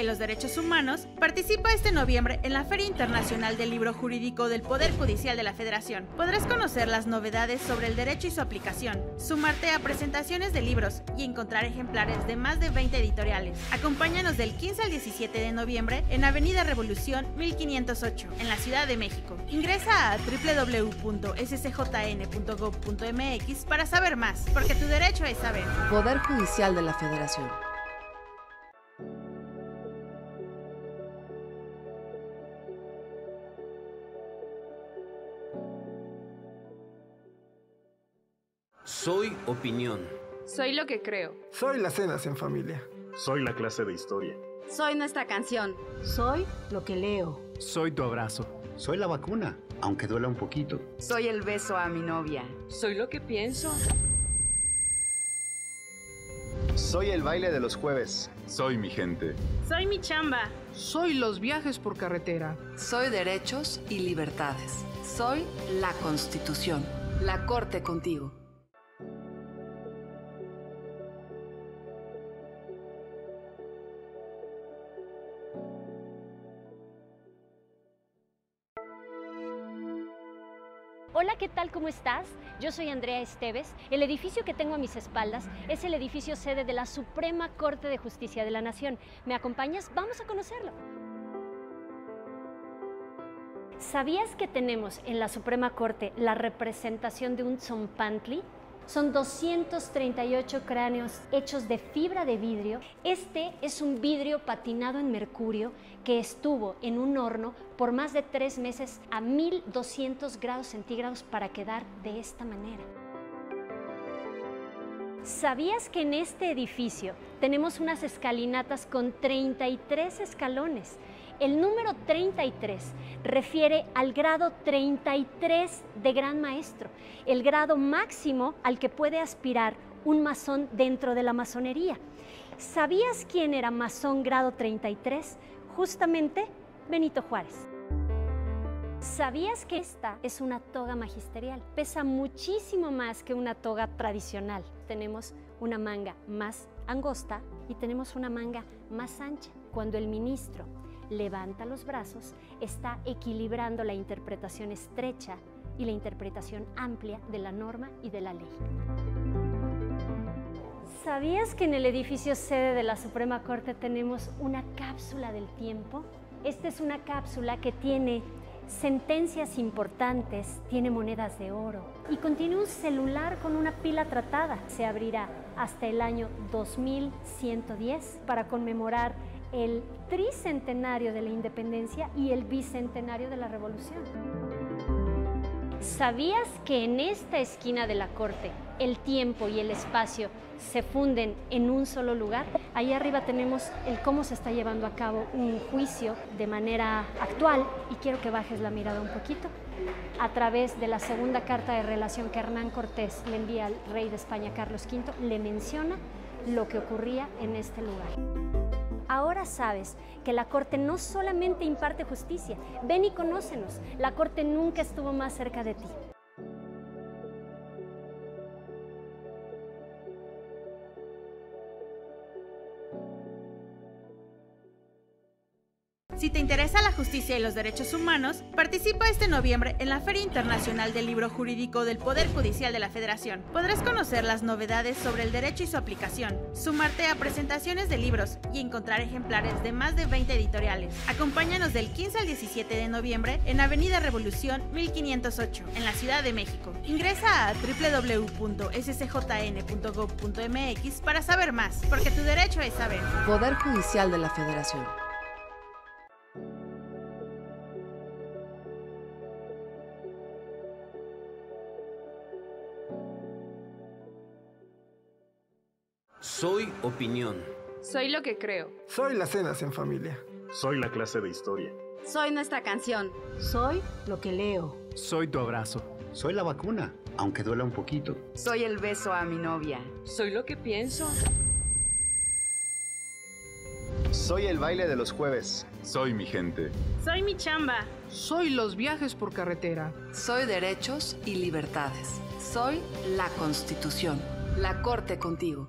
y los Derechos Humanos, participa este noviembre en la Feria Internacional del Libro Jurídico del Poder Judicial de la Federación. Podrás conocer las novedades sobre el derecho y su aplicación, sumarte a presentaciones de libros y encontrar ejemplares de más de 20 editoriales. Acompáñanos del 15 al 17 de noviembre en Avenida Revolución 1508, en la Ciudad de México. Ingresa a www.scjn.gov.mx para saber más, porque tu derecho es saber. Poder Judicial de la Federación. Opinión. Soy lo que creo. Soy las cenas en familia. Soy la clase de historia. Soy nuestra canción. Soy lo que leo. Soy tu abrazo. Soy la vacuna, aunque duela un poquito. Soy el beso a mi novia. Soy lo que pienso. Soy el baile de los jueves. Soy mi gente. Soy mi chamba. Soy los viajes por carretera. Soy derechos y libertades. Soy la constitución. La corte contigo. Hola, ¿qué tal? ¿Cómo estás? Yo soy Andrea Esteves. El edificio que tengo a mis espaldas es el edificio sede de la Suprema Corte de Justicia de la Nación. ¿Me acompañas? Vamos a conocerlo. ¿Sabías que tenemos en la Suprema Corte la representación de un zompantli? Son 238 cráneos hechos de fibra de vidrio. Este es un vidrio patinado en mercurio que estuvo en un horno por más de tres meses a 1200 grados centígrados para quedar de esta manera. ¿Sabías que en este edificio tenemos unas escalinatas con 33 escalones? El número 33 refiere al grado 33 de gran maestro, el grado máximo al que puede aspirar un masón dentro de la masonería. ¿Sabías quién era masón grado 33? Justamente Benito Juárez. ¿Sabías que esta es una toga magisterial? Pesa muchísimo más que una toga tradicional. Tenemos una manga más angosta y tenemos una manga más ancha. Cuando el ministro levanta los brazos, está equilibrando la interpretación estrecha y la interpretación amplia de la norma y de la ley. ¿Sabías que en el edificio sede de la Suprema Corte tenemos una cápsula del tiempo? Esta es una cápsula que tiene sentencias importantes, tiene monedas de oro y contiene un celular con una pila tratada. Se abrirá hasta el año 2110 para conmemorar el tricentenario de la independencia y el bicentenario de la revolución. ¿Sabías que en esta esquina de la corte el tiempo y el espacio se funden en un solo lugar? Ahí arriba tenemos el cómo se está llevando a cabo un juicio de manera actual y quiero que bajes la mirada un poquito a través de la segunda carta de relación que Hernán Cortés le envía al rey de España Carlos V, le menciona lo que ocurría en este lugar. Ahora sabes que la Corte no solamente imparte justicia, ven y conócenos, la Corte nunca estuvo más cerca de ti. Si te interesa la justicia y los derechos humanos, participa este noviembre en la Feria Internacional del Libro Jurídico del Poder Judicial de la Federación. Podrás conocer las novedades sobre el derecho y su aplicación, sumarte a presentaciones de libros y encontrar ejemplares de más de 20 editoriales. Acompáñanos del 15 al 17 de noviembre en Avenida Revolución 1508, en la Ciudad de México. Ingresa a www.scjn.gov.mx para saber más, porque tu derecho es saber. Poder Judicial de la Federación. Soy opinión. Soy lo que creo. Soy las cenas en familia. Soy la clase de historia. Soy nuestra canción. Soy lo que leo. Soy tu abrazo. Soy la vacuna, aunque duela un poquito. Soy el beso a mi novia. Soy lo que pienso. Soy el baile de los jueves. Soy mi gente. Soy mi chamba. Soy los viajes por carretera. Soy derechos y libertades. Soy la constitución. La corte contigo.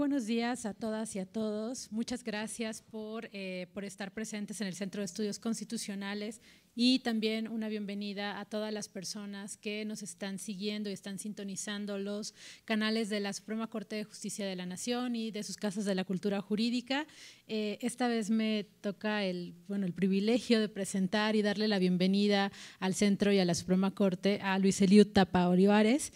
buenos días a todas y a todos. Muchas gracias por, eh, por, estar presentes en el Centro de Estudios Constitucionales y también una bienvenida a todas las personas que nos están siguiendo y están sintonizando los canales de la Suprema Corte de Justicia de la Nación y de sus casas de la cultura jurídica. Eh, esta vez me toca el, bueno, el privilegio de presentar y darle la bienvenida al Centro y a la Suprema Corte a Luis Eliud Tapa Olivares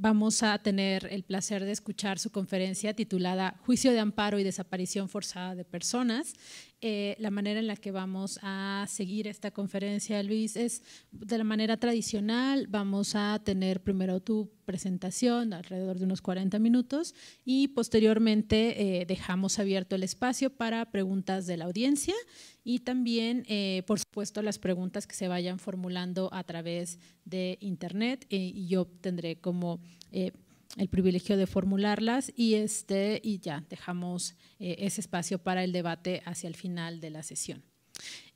vamos a tener el placer de escuchar su conferencia titulada Juicio de Amparo y Desaparición Forzada de Personas. Eh, la manera en la que vamos a seguir esta conferencia, Luis, es de la manera tradicional. Vamos a tener primero tu presentación, alrededor de unos 40 minutos, y posteriormente eh, dejamos abierto el espacio para preguntas de la audiencia y también, eh, por supuesto, las preguntas que se vayan formulando a través de Internet eh, y yo tendré como el privilegio de formularlas y, este, y ya dejamos ese espacio para el debate hacia el final de la sesión.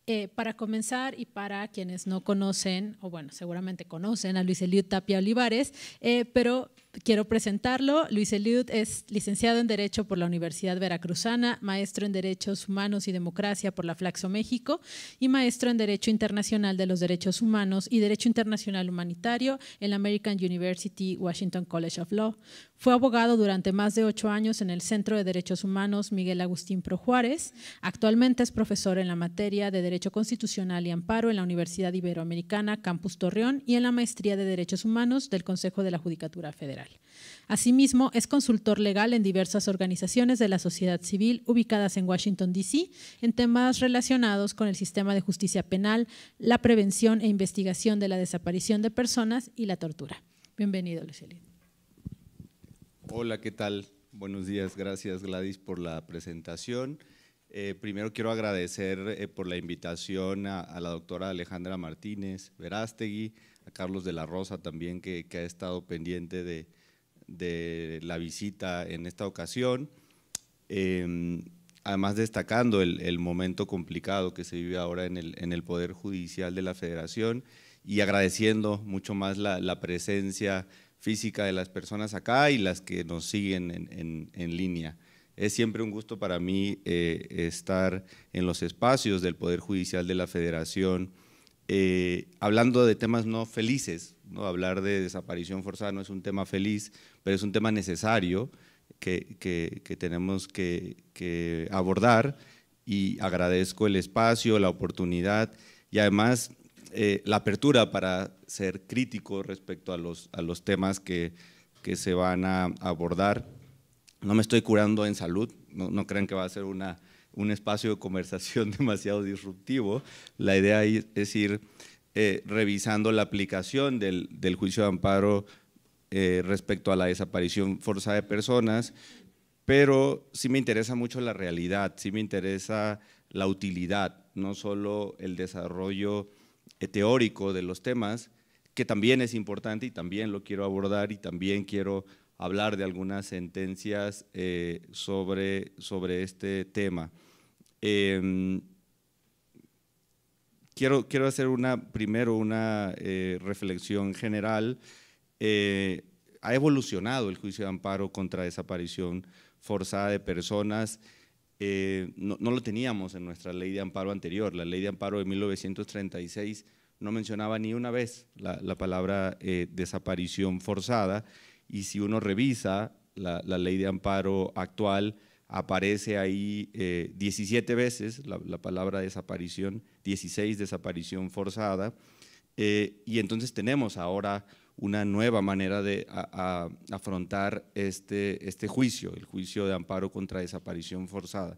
Eh, para comenzar y para quienes no conocen, o bueno, seguramente conocen a Luis Eliud Tapia Olivares, eh, pero Quiero presentarlo. Luis Eliud es licenciado en Derecho por la Universidad Veracruzana, maestro en Derechos Humanos y Democracia por la Flaxo México y maestro en Derecho Internacional de los Derechos Humanos y Derecho Internacional Humanitario en la American University Washington College of Law. Fue abogado durante más de ocho años en el Centro de Derechos Humanos Miguel Agustín Pro Juárez. Actualmente es profesor en la materia de Derecho Constitucional y Amparo en la Universidad Iberoamericana Campus Torreón y en la Maestría de Derechos Humanos del Consejo de la Judicatura Federal. Asimismo, es consultor legal en diversas organizaciones de la sociedad civil ubicadas en Washington, D.C., en temas relacionados con el sistema de justicia penal, la prevención e investigación de la desaparición de personas y la tortura. Bienvenido, Lucelín. Hola, ¿qué tal? Buenos días, gracias Gladys por la presentación. Eh, primero quiero agradecer eh, por la invitación a la doctora Alejandra Martínez Verástegui, a Carlos de la Rosa también, que, ha estado pendiente de, la visita en esta ocasión. Em, además destacando el, momento complicado que se vive ahora en el, Poder Judicial de la Federación y agradeciendo mucho más la, presencia física de las personas acá y las que nos siguen en, línea. Es siempre un gusto para mí eh, estar en los espacios del Poder Judicial de la Federación eh, hablando de temas no felices, ¿no? hablar de desaparición forzada no es un tema feliz, pero es un tema necesario que, que, tenemos que, abordar y agradezco el espacio, la oportunidad y además eh, la apertura para ser crítico respecto a los, a los temas que, se van a abordar. No me estoy curando en salud, no, no crean que va a ser una un espacio de conversación demasiado disruptivo. La idea es ir eh, revisando la aplicación del, juicio de amparo eh, respecto a la desaparición forzada de personas, pero sí me interesa mucho la realidad, sí me interesa la utilidad, no solo el desarrollo eh, teórico de los temas, que también es importante y también lo quiero abordar y también quiero hablar de algunas sentencias sobre, sobre este tema. Em, quiero, hacer una, primero una eh, reflexión general. Eh, ha evolucionado el juicio de amparo contra desaparición forzada de personas. Eh, no, lo teníamos en nuestra ley de amparo anterior. La ley de amparo de 1936 no mencionaba ni una vez la, palabra desaparición forzada y si uno revisa la, ley de amparo actual, aparece ahí 17 eh, veces la, palabra desaparición, 16 desaparición forzada, eh, y entonces tenemos ahora una nueva manera de afrontar este, este juicio, el juicio de amparo contra desaparición forzada.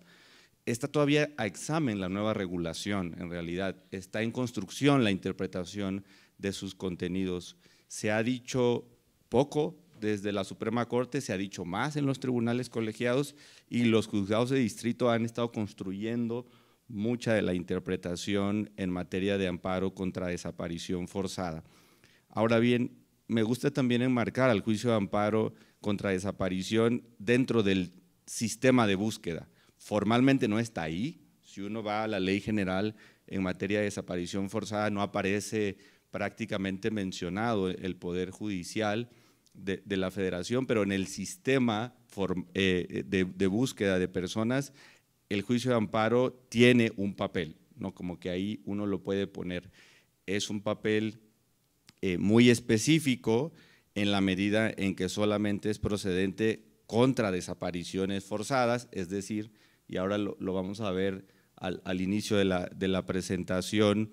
Está todavía a examen la nueva regulación, en realidad, está en construcción la interpretación de sus contenidos. Se ha dicho poco desde la Suprema Corte se ha dicho más en los tribunales colegiados y los juzgados de distrito han estado construyendo mucha de la interpretación en materia de amparo contra desaparición forzada. Ahora bien, me gusta también enmarcar al juicio de amparo contra desaparición dentro del sistema de búsqueda. Formalmente no está ahí. Si uno va a la ley general en materia de desaparición forzada, no aparece prácticamente mencionado el Poder Judicial de, la federación, pero en el sistema eh, eh, de, búsqueda de personas, el juicio de amparo tiene un papel, ¿no? como que ahí uno lo puede poner. Es un papel eh, muy específico en la medida en que solamente es procedente contra desapariciones forzadas, es decir, y ahora lo, vamos a ver al, inicio de la, presentación,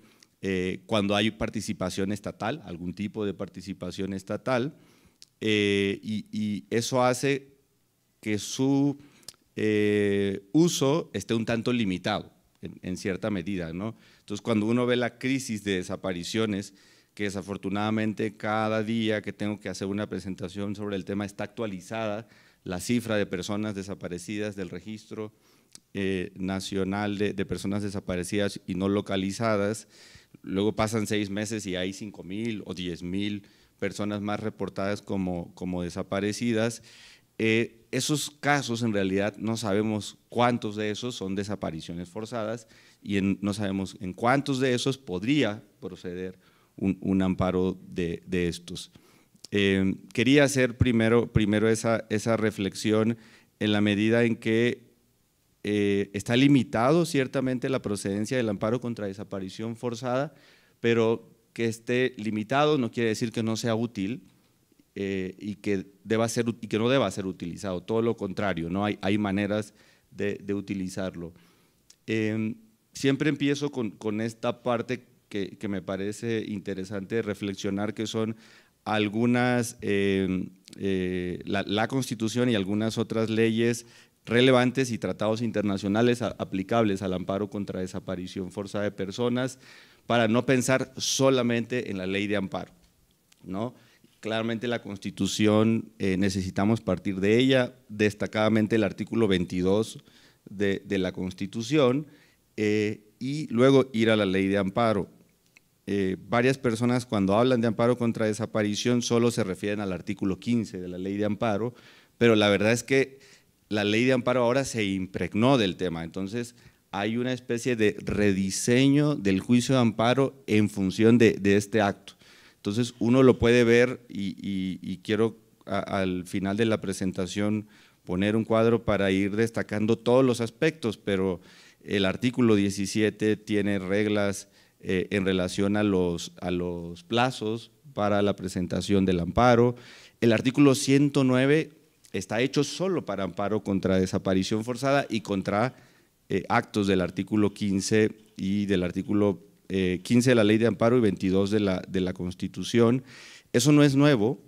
cuando hay participación estatal, algún tipo de participación estatal, eh, y, eso hace que su eh, uso esté un tanto limitado en, cierta medida. ¿no? Entonces, cuando uno ve la crisis de desapariciones, que desafortunadamente cada día que tengo que hacer una presentación sobre el tema está actualizada la cifra de personas desaparecidas del registro eh, nacional de, personas desaparecidas y no localizadas. Luego pasan seis meses y hay cinco mil o diez mil personas más reportadas como, como desaparecidas. Eh, esos casos en realidad no sabemos cuántos de esos son desapariciones forzadas y no sabemos en cuántos de esos podría proceder un, un amparo de, de estos. Eh, quería hacer primero, primero esa, esa reflexión en la medida en que eh, está limitado ciertamente la procedencia del amparo contra desaparición forzada, pero que esté limitado no quiere decir que no sea útil eh, y, que deba ser, que no deba ser utilizado, todo lo contrario, ¿no? hay, hay maneras de, utilizarlo. Em, siempre empiezo con, esta parte que, me parece interesante reflexionar, que son algunas, em, eh, la, Constitución y algunas otras leyes relevantes y tratados internacionales aplicables al amparo contra desaparición forzada de personas para no pensar solamente en la ley de amparo. ¿no? Claramente la Constitución eh, necesitamos partir de ella, destacadamente el artículo 22 de, la Constitución, eh, y luego ir a la ley de amparo. Eh, varias personas cuando hablan de amparo contra desaparición solo se refieren al artículo 15 de la ley de amparo, pero la verdad es que la ley de amparo ahora se impregnó del tema, entonces hay una especie de rediseño del juicio de amparo en función de, este acto. Entonces uno lo puede ver y, quiero al final de la presentación poner un cuadro para ir destacando todos los aspectos, pero el artículo 17 tiene reglas eh, en relación a los, a los plazos para la presentación del amparo. El artículo 109 está hecho solo para amparo contra desaparición forzada y contra eh, actos del artículo 15 y del artículo 15 eh, de la Ley de Amparo y 22 de la, Constitución. Eso no es nuevo.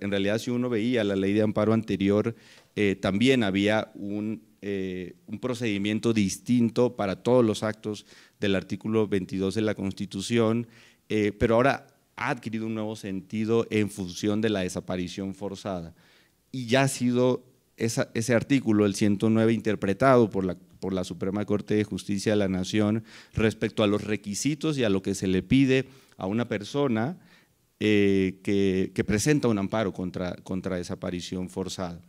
En realidad, si uno veía la Ley de Amparo anterior, eh, también había un, procedimiento distinto para todos los actos del artículo 22 de la Constitución, pero ahora ha adquirido un nuevo sentido en función de la desaparición forzada. Y ya ha sido ese artículo, el 109, interpretado por la por la Suprema Corte de Justicia de la Nación respecto a los requisitos y a lo que se le pide a una persona eh, que, presenta un amparo contra, contra desaparición forzada.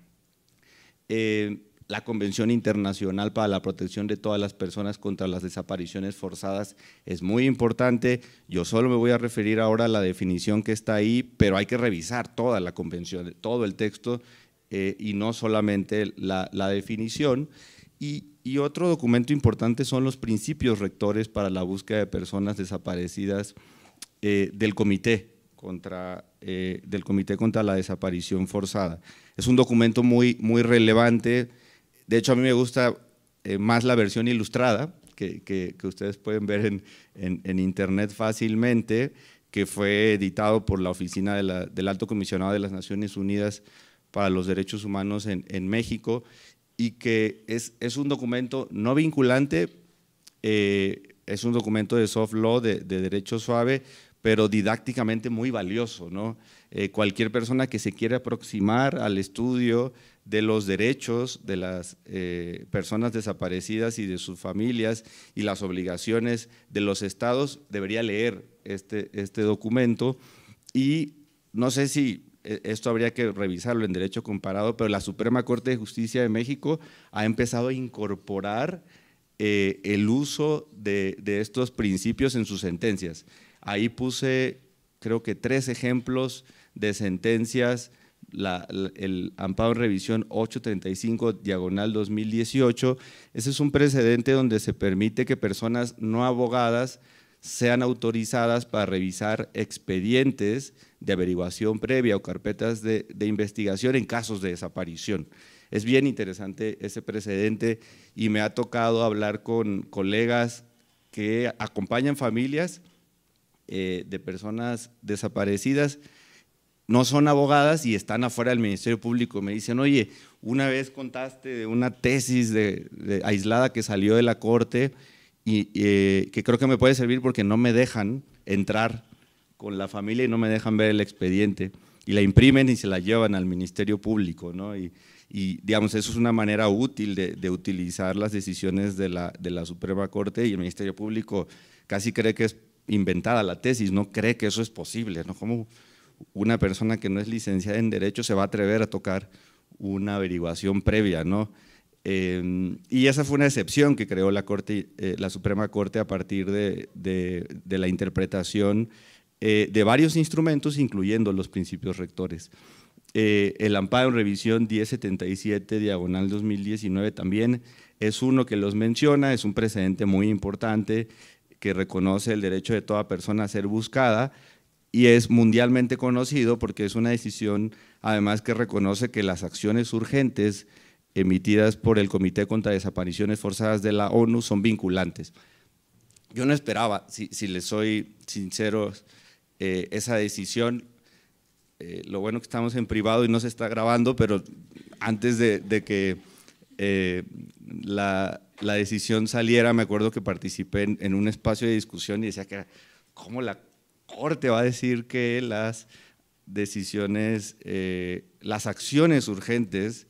Eh, la Convención Internacional para la Protección de todas las personas contra las desapariciones forzadas es muy importante. Yo solo me voy a referir ahora a la definición que está ahí, pero hay que revisar toda la convención, todo el texto eh, y no solamente la, la definición. Y y otro documento importante son los principios rectores para la búsqueda de personas desaparecidas eh, del comité contra, eh, del Comité contra la Desaparición Forzada. Es un documento muy, muy relevante. De hecho, a mí me gusta eh, más la versión ilustrada, que, ustedes pueden ver en, Internet fácilmente, que fue editado por la Oficina del Alto Comisionado de las Naciones Unidas para los Derechos Humanos en, en México y que es, es un documento no vinculante, eh, es un documento de soft law, de, derecho suave, pero didácticamente muy valioso. ¿no? Eh, cualquier persona que se quiera aproximar al estudio de los derechos de las eh, personas desaparecidas y de sus familias y las obligaciones de los estados debería leer este, este documento. Y no sé si e, esto habría que revisarlo en derecho comparado, pero la Suprema Corte de Justicia de México ha empezado a incorporar eh, el uso de, estos principios en sus sentencias. Ahí puse, creo que tres ejemplos de sentencias, el amparo en revisión 835 diagonal 2018. Ese es un precedente donde se permite que personas no abogadas sean autorizadas para revisar expedientes de averiguación previa o carpetas de, investigación en casos de desaparición. Es bien interesante ese precedente y me ha tocado hablar con colegas que acompañan familias eh, de personas desaparecidas, no son abogadas y están afuera del Ministerio Público. Me dicen, oye, una vez contaste de una tesis de, aislada que salió de la corte y, eh, que creo que me puede servir porque no me dejan entrar con la familia y no me dejan ver el expediente. Y la imprimen y se la llevan al Ministerio Público, ¿no? Y, y digamos, eso es una manera útil de, utilizar las decisiones de la, de la, Suprema Corte y el Ministerio Público casi cree que es inventada la tesis, no cree que eso es posible, ¿no? ¿Cómo una persona que no es licenciada en Derecho se va a atrever a tocar una averiguación previa, ¿no? Em, y esa fue una excepción que creó la, Corte, eh, la Suprema Corte a partir de, la interpretación eh, de varios instrumentos, incluyendo los principios rectores. Eh, el amparo en revisión 1077 diagonal 2019 también es uno que los menciona, es un precedente muy importante que reconoce el derecho de toda persona a ser buscada y es mundialmente conocido porque es una decisión además que reconoce que las acciones urgentes emitidas por el Comité contra Desapariciones Forzadas de la ONU son vinculantes. Yo no esperaba, si, les soy sincero, eh, esa decisión. Eh, lo bueno que estamos en privado y no se está grabando, pero antes de, que eh, la, decisión saliera, me acuerdo que participé en, en, un espacio de discusión y decía que, ¿cómo la Corte va a decir que las decisiones, las acciones urgentes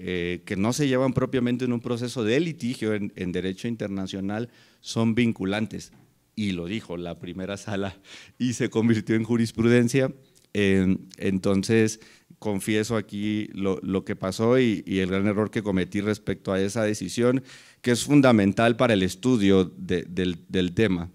eh, que no se llevan propiamente en un proceso de litigio en, derecho internacional son vinculantes. Y lo dijo la primera sala y se convirtió en jurisprudencia. entonces, confieso aquí lo, que pasó y, el gran error que cometí respecto a esa decisión, que es fundamental para el estudio del, tema.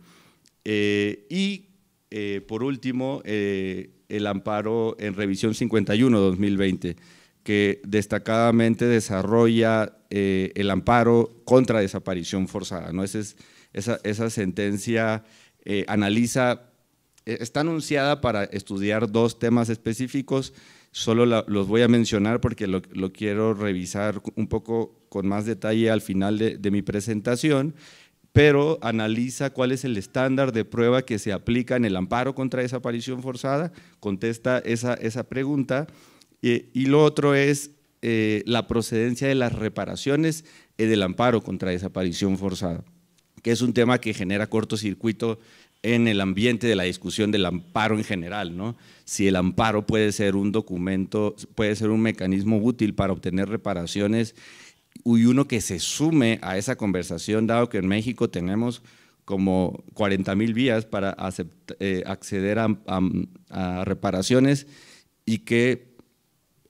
Eh, y, eh, por último, el amparo en revisión 51-2020 que destacadamente desarrolla eh, el amparo contra desaparición forzada. ¿no? es, esa, esa, sentencia eh, analiza, eh, está anunciada para estudiar dos temas específicos, solo los voy a mencionar porque lo, quiero revisar un poco con más detalle al final de, de mi presentación, pero analiza cuál es el estándar de prueba que se aplica en el amparo contra desaparición forzada, contesta esa, esa pregunta y, lo otro es eh, la procedencia de las reparaciones y eh, del amparo contra desaparición forzada, que es un tema que genera cortocircuito en el ambiente de la discusión del amparo en general, ¿no? Si el amparo puede ser un documento, puede ser un mecanismo útil para obtener reparaciones y uno que se sume a esa conversación, dado que en México tenemos como 40 mil vías para eh, acceder a reparaciones y que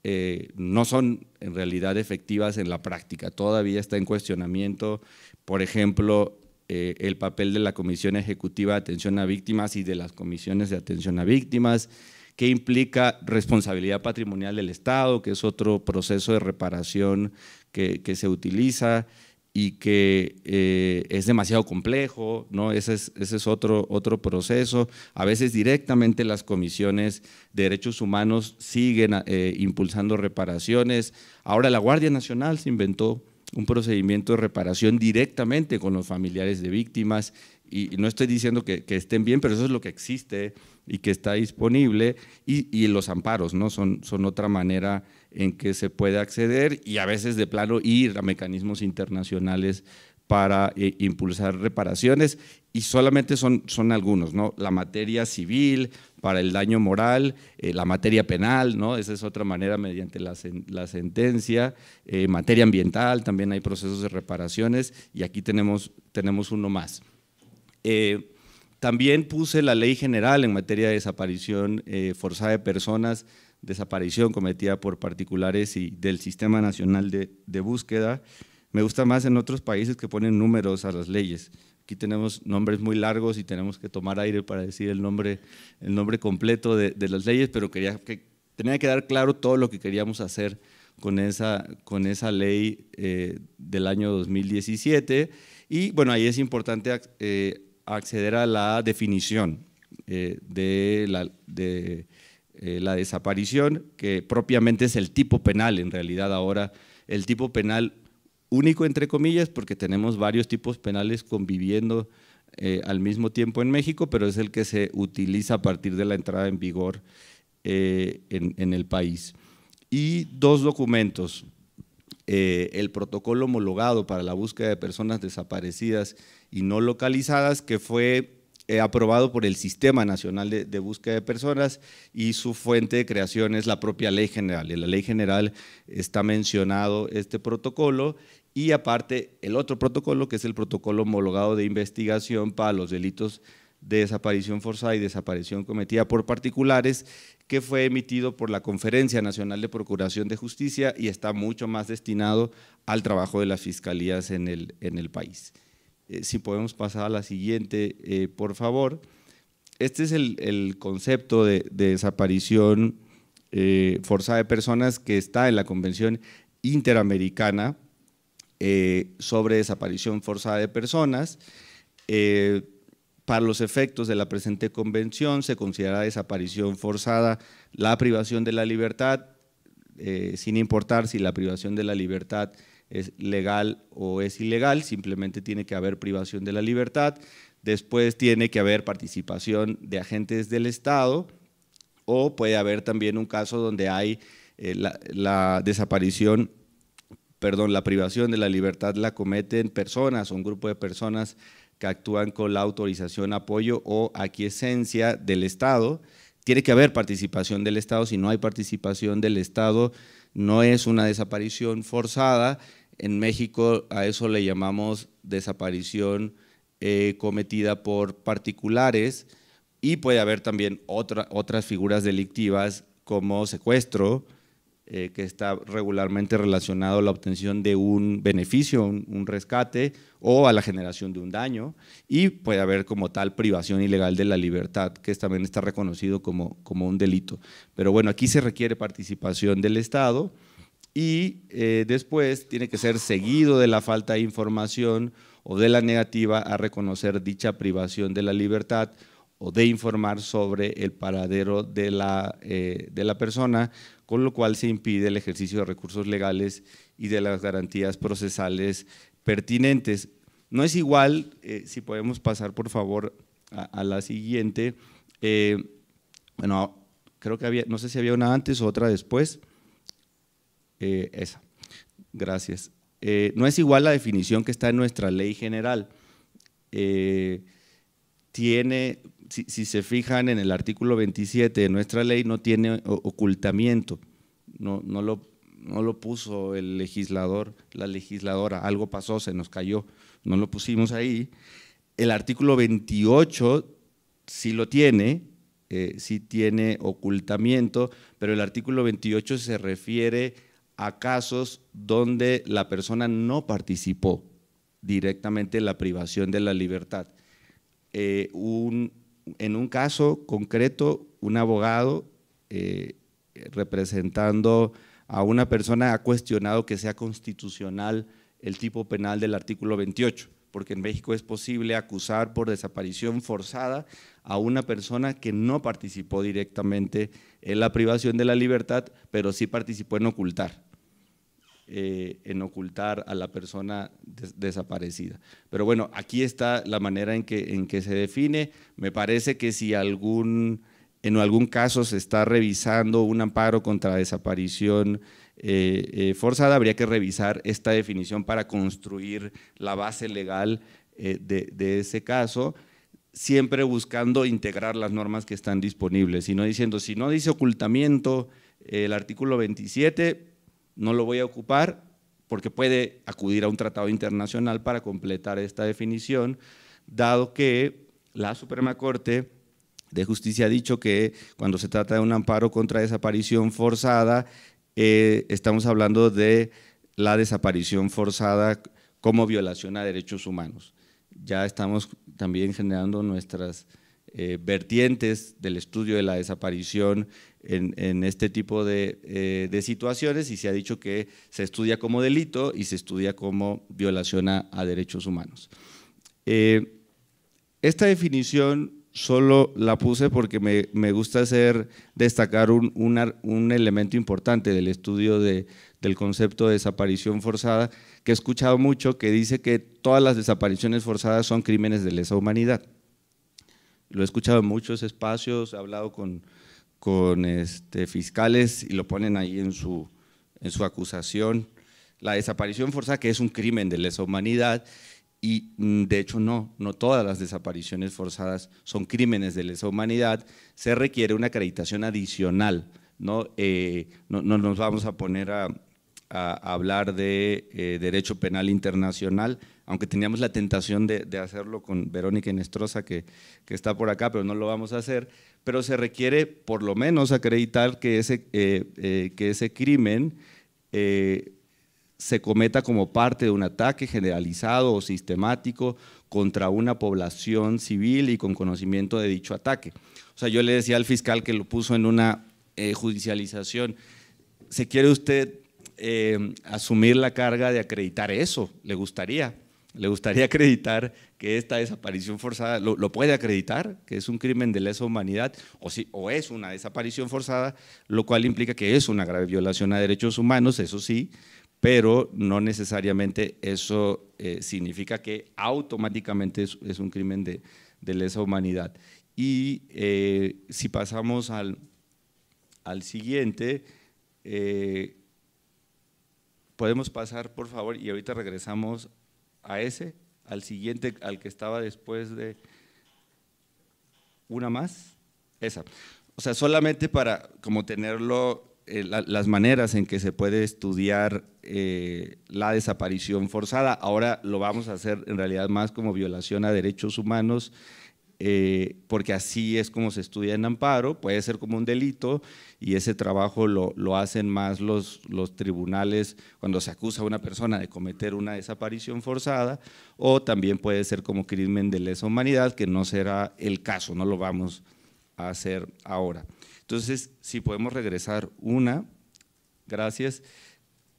eh, no son en realidad efectivas en la práctica. Todavía está en cuestionamiento, por ejemplo, eh, el papel de la Comisión Ejecutiva de Atención a Víctimas y de las comisiones de atención a víctimas, que implica responsabilidad patrimonial del Estado, que es otro proceso de reparación que se utiliza, y que eh, es demasiado complejo, ¿no? Ese es, otro, otro proceso. A veces directamente las comisiones de derechos humanos siguen eh, impulsando reparaciones. Ahora la Guardia Nacional se inventó un procedimiento de reparación directamente con los familiares de víctimas. Y no estoy diciendo que, estén bien, pero eso es lo que existe y que está disponible. Y, los amparos, ¿no? Son, son otra manera en que se puede acceder y a veces de plano ir a mecanismos internacionales para eh, impulsar reparaciones y solamente son, son algunos, ¿no? La materia civil para el daño moral, eh, la materia penal, ¿no? Esa es otra manera mediante la, sentencia, eh, materia ambiental, también hay procesos de reparaciones y aquí tenemos, tenemos uno más. también puse la ley general en materia de desaparición forzada de personas desaparición cometida por particulares y del Sistema Nacional de, Búsqueda. Me gusta más en otros países que ponen números a las leyes. Aquí tenemos nombres muy largos y tenemos que tomar aire para decir el nombre, el nombre completo de, las leyes, pero quería que, tenía que dar claro todo lo que queríamos hacer con esa, con esa ley eh, del año 2017. Y bueno, ahí es importante eh, acceder a la definición eh, de, la, de eh, la desaparición, que propiamente es el tipo penal en realidad ahora, el tipo penal único entre comillas, porque tenemos varios tipos penales conviviendo eh, al mismo tiempo en México, pero es el que se utiliza a partir de la entrada en vigor eh, en, el país. Y dos documentos, el protocolo homologado para la búsqueda de personas desaparecidas y no localizadas, que fue eh, aprobado por el Sistema Nacional de, Búsqueda de Personas y su fuente de creación es la propia Ley General. En la Ley General está mencionado este protocolo y aparte el otro protocolo que es el protocolo homologado de investigación para los delitos de desaparición forzada y desaparición cometida por particulares que fue emitido por la Conferencia Nacional de Procuración de Justicia y está mucho más destinado al trabajo de las fiscalías en el país. Eh, si podemos pasar a la siguiente, eh, por favor. Este es el, concepto de, desaparición eh, forzada de personas que está en la Convención Interamericana sobre Desaparición Forzada de Personas. para los efectos de la presente convención se considera desaparición forzada la privación de la libertad, sin importar si la privación de la libertad es legal o es ilegal, simplemente tiene que haber privación de la libertad, después tiene que haber participación de agentes del Estado o puede haber también un caso donde hay eh, la, desaparición perdón, la privación de la libertad la cometen personas o un grupo de personas que actúan con la autorización, apoyo o aquiescencia del Estado. Tiene que haber participación del Estado. Si no hay participación del Estado, no es una desaparición forzada, en México a eso le llamamos desaparición eh, cometida por particulares y puede haber también otras figuras delictivas como secuestro, eh, que está regularmente relacionado a la obtención de un beneficio, un, rescate o a la generación de un daño, y puede haber como tal privación ilegal de la libertad, que también está reconocido como, como un delito. Pero bueno, aquí se requiere participación del Estado y eh, después tiene que ser seguido de la falta de información o de la negativa a reconocer dicha privación de la libertad o de informar sobre el paradero de la, eh, de la persona, con lo cual se impide el ejercicio de recursos legales y de las garantías procesales pertinentes. No es igual, eh, si podemos pasar por favor a, a la siguiente, bueno, creo que había, no sé si había una antes o otra después. Eh, esa. Gracias. Eh, no es igual la definición que está en nuestra ley general. Eh, tiene, si, se fijan en el artículo 27 de nuestra ley, no tiene ocultamiento, no, no, lo, no lo puso el legislador, la legisladora, algo pasó, se nos cayó, no lo pusimos ahí. El artículo 28 sí lo tiene, sí tiene ocultamiento, pero el artículo 28 se refiere a casos donde la persona no participó directamente en la privación de la libertad. Eh, en un caso concreto, un abogado eh, representando a una persona ha cuestionado que sea constitucional el tipo penal del artículo 28, porque en México es posible acusar por desaparición forzada a una persona que no participó directamente en la privación de la libertad, pero sí participó en ocultar. Eh, en ocultar a la persona desaparecida. Pero bueno, aquí está la manera en que, se define. Me parece que si algún, en algún caso se está revisando un amparo contra desaparición eh, eh, forzada, habría que revisar esta definición para construir la base legal de, de ese caso siempre buscando integrar las normas que están disponibles, sino diciendo, si no dice ocultamiento el artículo 27, no lo voy a ocupar porque puede acudir a un tratado internacional para completar esta definición, dado que la Suprema Corte de Justicia ha dicho que cuando se trata de un amparo contra desaparición forzada, eh, estamos hablando de la desaparición forzada como violación a derechos humanos. Ya estamos también generando nuestras eh, vertientes del estudio de la desaparición en, este tipo eh, de, situaciones y se ha dicho que se estudia como delito y se estudia como violación a, derechos humanos. Eh, esta definición solo la puse porque me, gusta hacer destacar un, elemento importante del estudio del concepto de desaparición forzada, que he escuchado mucho, que dice que todas las desapariciones forzadas son crímenes de lesa humanidad lo he escuchado en muchos espacios, he hablado con, con este, fiscales y lo ponen ahí en su, en su acusación. La desaparición forzada, que es un crimen de lesa humanidad, y mm, de hecho no, no todas las desapariciones forzadas son crímenes de lesa humanidad, se requiere una acreditación adicional. no, eh, no nos vamos a poner a, a, hablar de eh, derecho penal internacional, aunque teníamos la tentación de, hacerlo con Verónica Inestrosa, que, está por acá, pero no lo vamos a hacer, pero se requiere por lo menos acreditar que ese, eh, eh, crimen se cometa como parte de un ataque generalizado o sistemático contra una población civil y con conocimiento de dicho ataque. O sea, yo le decía al fiscal que lo puso en una judicialización, ¿se quiere usted eh, asumir la carga de acreditar eso, le gustaría. Le gustaría acreditar que esta desaparición forzada, lo, puede acreditar, que es un crimen de lesa humanidad, o, si, o es una desaparición forzada, lo cual implica que es una grave violación a derechos humanos, eso sí, pero no necesariamente eso eh, significa que automáticamente es, un crimen de, lesa humanidad. Y eh, si pasamos al, al siguiente, Podemos pasar, por favor, y ahorita regresamos a ese, al siguiente, al que estaba después de una más, esa. O sea, solamente para como tenerlo, eh, las maneras en que se puede estudiar eh, la desaparición forzada. Ahora lo vamos a hacer en realidad más como violación a derechos humanos eh, porque así es como se estudia en amparo, puede ser como un delito y ese trabajo lo, hacen más los, los tribunales cuando se acusa a una persona de cometer una desaparición forzada o también puede ser como crimen de lesa humanidad, que no será el caso, no lo vamos a hacer ahora. Entonces, si podemos regresar una, gracias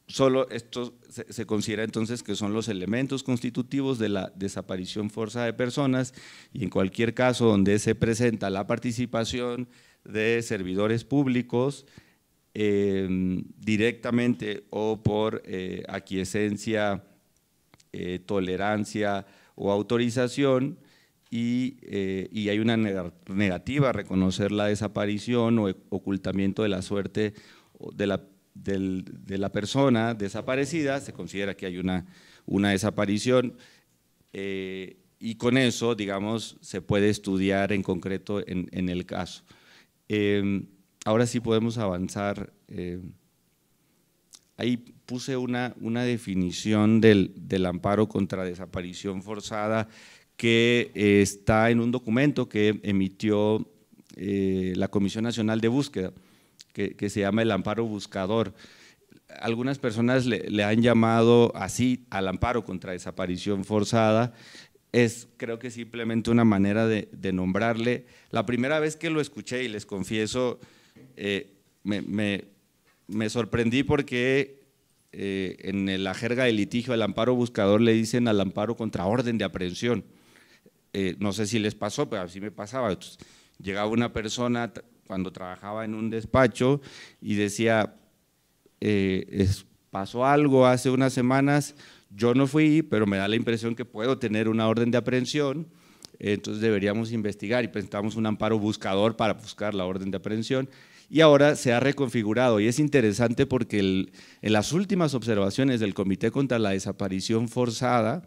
solo esto se, considera entonces que son los elementos constitutivos de la desaparición forzada de personas y en cualquier caso donde se presenta la participación de servidores públicos eh, directamente o por eh, aquiescencia, eh, tolerancia o autorización y, hay una negativa a reconocer la desaparición o ocultamiento de la suerte de la de la persona desaparecida, se considera que hay una, desaparición, eh, y con eso, digamos, se puede estudiar en concreto en, el caso. Em, ahora sí podemos avanzar. Eh, ahí puse una, definición del, del, amparo contra desaparición forzada que eh, está en un documento que emitió la Comisión Nacional de Búsqueda que, se llama el amparo buscador. Algunas personas le, han llamado así al amparo contra desaparición forzada. Es creo que simplemente una manera de, nombrarle. La primera vez que lo escuché, y les confieso, eh, me, sorprendí porque eh, en la jerga de litigio el amparo buscador le dicen al amparo contra orden de aprehensión. Eh, no sé si les pasó, pero así me pasaba. llegaba una persona cuando trabajaba en un despacho y decía, eh, pasó algo hace unas semanas, yo no fui, pero me da la impresión que puedo tener una orden de aprehensión, entonces deberíamos investigar y presentamos un amparo buscador para buscar la orden de aprehensión. Y ahora se ha reconfigurado y es interesante porque en las últimas observaciones del Comité contra la Desaparición Forzada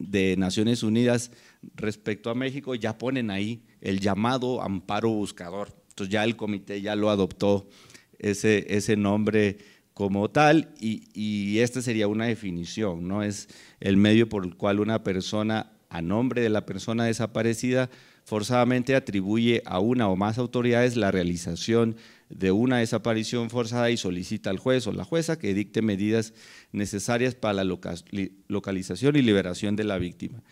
de Naciones Unidas respecto a México ya ponen ahí el llamado amparo buscador entonces pues, ya el comité ya lo adoptó ese, ese nombre como tal y, esta sería una definición, ¿no? Es el medio por el cual una persona a nombre de la persona desaparecida forzadamente atribuye a una o más autoridades la realización de una desaparición forzada y solicita al juez o la jueza que dicte medidas necesarias para la localización y liberación de la víctima.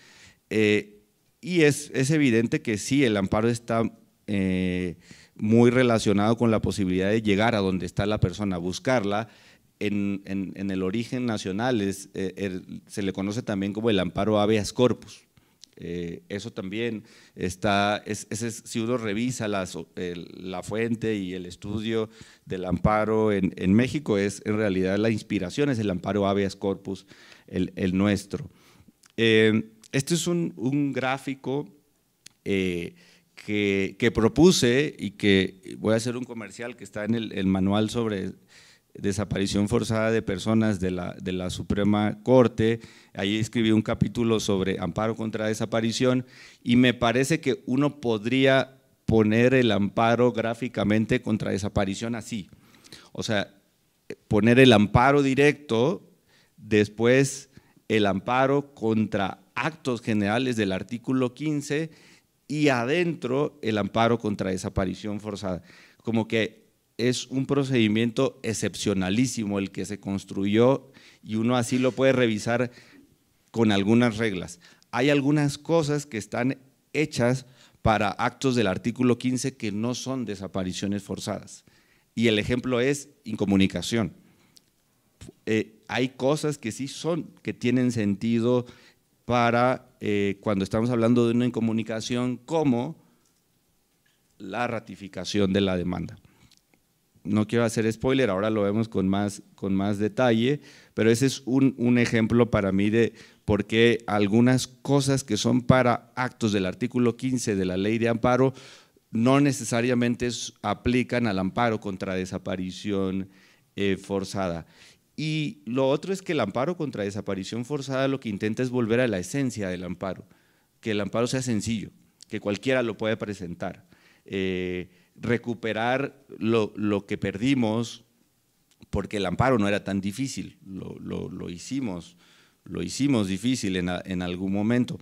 Eh, y es, es, evidente que sí, el amparo está... Eh, muy relacionado con la posibilidad de llegar a donde está la persona, buscarla. En, el origen nacional eh, se le conoce también como el amparo habeas corpus. Eh, eso también está, si uno revisa la fuente y el estudio del amparo en, en, México, es en realidad la inspiración, es el amparo habeas corpus, el, nuestro. Eh, este es un, gráfico que, propuse y que voy a hacer un comercial que está en el, manual sobre desaparición forzada de personas de de la, Suprema Corte. Ahí escribí un capítulo sobre amparo contra desaparición y me parece que uno podría poner el amparo gráficamente contra desaparición así. O sea, poner el amparo directo, después el amparo contra actos generales del artículo 15 y adentro el amparo contra desaparición forzada. Como que es un procedimiento excepcionalísimo el que se construyó y uno así lo puede revisar con algunas reglas. Hay algunas cosas que están hechas para actos del artículo 15 que no son desapariciones forzadas. Y el ejemplo es incomunicación. Eh, hay cosas que sí son, que tienen sentido para eh, cuando estamos hablando de una incomunicación como la ratificación de la demanda. No quiero hacer spoiler, ahora lo vemos con más, con más detalle, pero ese es un, ejemplo para mí de por qué algunas cosas que son para actos del artículo 15 de la ley de amparo no necesariamente aplican al amparo contra desaparición eh, forzada. Y lo otro es que el amparo contra desaparición forzada lo que intenta es volver a la esencia del amparo, que el amparo sea sencillo, que cualquiera lo pueda presentar, eh, recuperar lo, que perdimos, porque el amparo no era tan difícil, lo, hicimos, lo hicimos difícil en, en algún momento.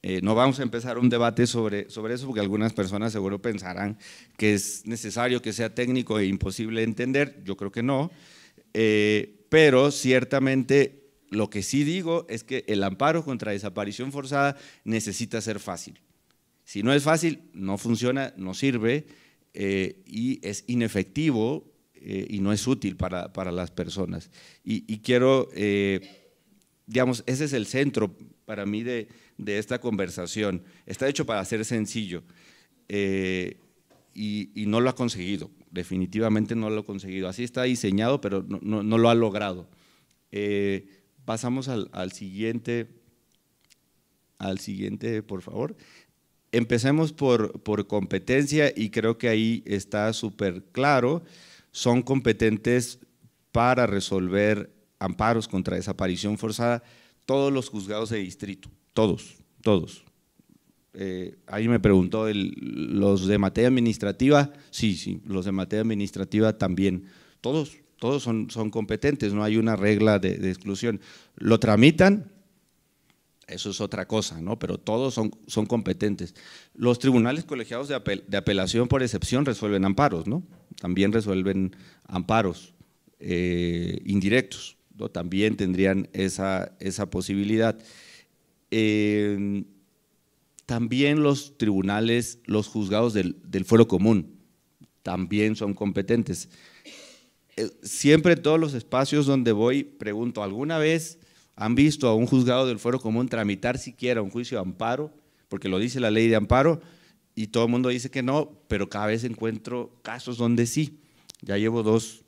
Eh, no vamos a empezar un debate sobre, sobre eso porque algunas personas seguro pensarán que es necesario que sea técnico e imposible entender. Yo creo que no. Eh, pero ciertamente lo que sí digo es que el amparo contra desaparición forzada necesita ser fácil. Si no es fácil, no funciona, no sirve eh, y es inefectivo eh, y no es útil para, las personas. Y, quiero, eh, digamos, ese es el centro para mí de, de, esta conversación. Está hecho para ser sencillo y, no lo ha conseguido, definitivamente no lo ha conseguido. Así está diseñado, pero no, lo ha logrado. Eh, pasamos al, siguiente, al siguiente, por favor. Empecemos por competencia y creo que ahí está súper claro. Son competentes para resolver amparos contra desaparición forzada todos los juzgados de distrito, todos, todos. Eh, ahí me preguntó, ¿los de materia administrativa? Sí, sí, los de materia administrativa también. Todos, todos son, son competentes, no hay una regla de, exclusión. ¿Lo tramitan? Eso es otra cosa, ¿no? Pero todos son, son competentes. Los tribunales colegiados de, apelación por excepción resuelven amparos, ¿no? También resuelven amparos eh, indirectos, ¿no? También tendrían esa, esa posibilidad también los tribunales, los juzgados del, del fuero común, también son competentes. Eh, siempre en todos los espacios donde voy, pregunto, ¿alguna vez han visto a un juzgado del fuero común tramitar siquiera un juicio de amparo? Porque lo dice la ley de amparo y todo el mundo dice que no, pero cada vez encuentro casos donde sí. Ya llevo dos,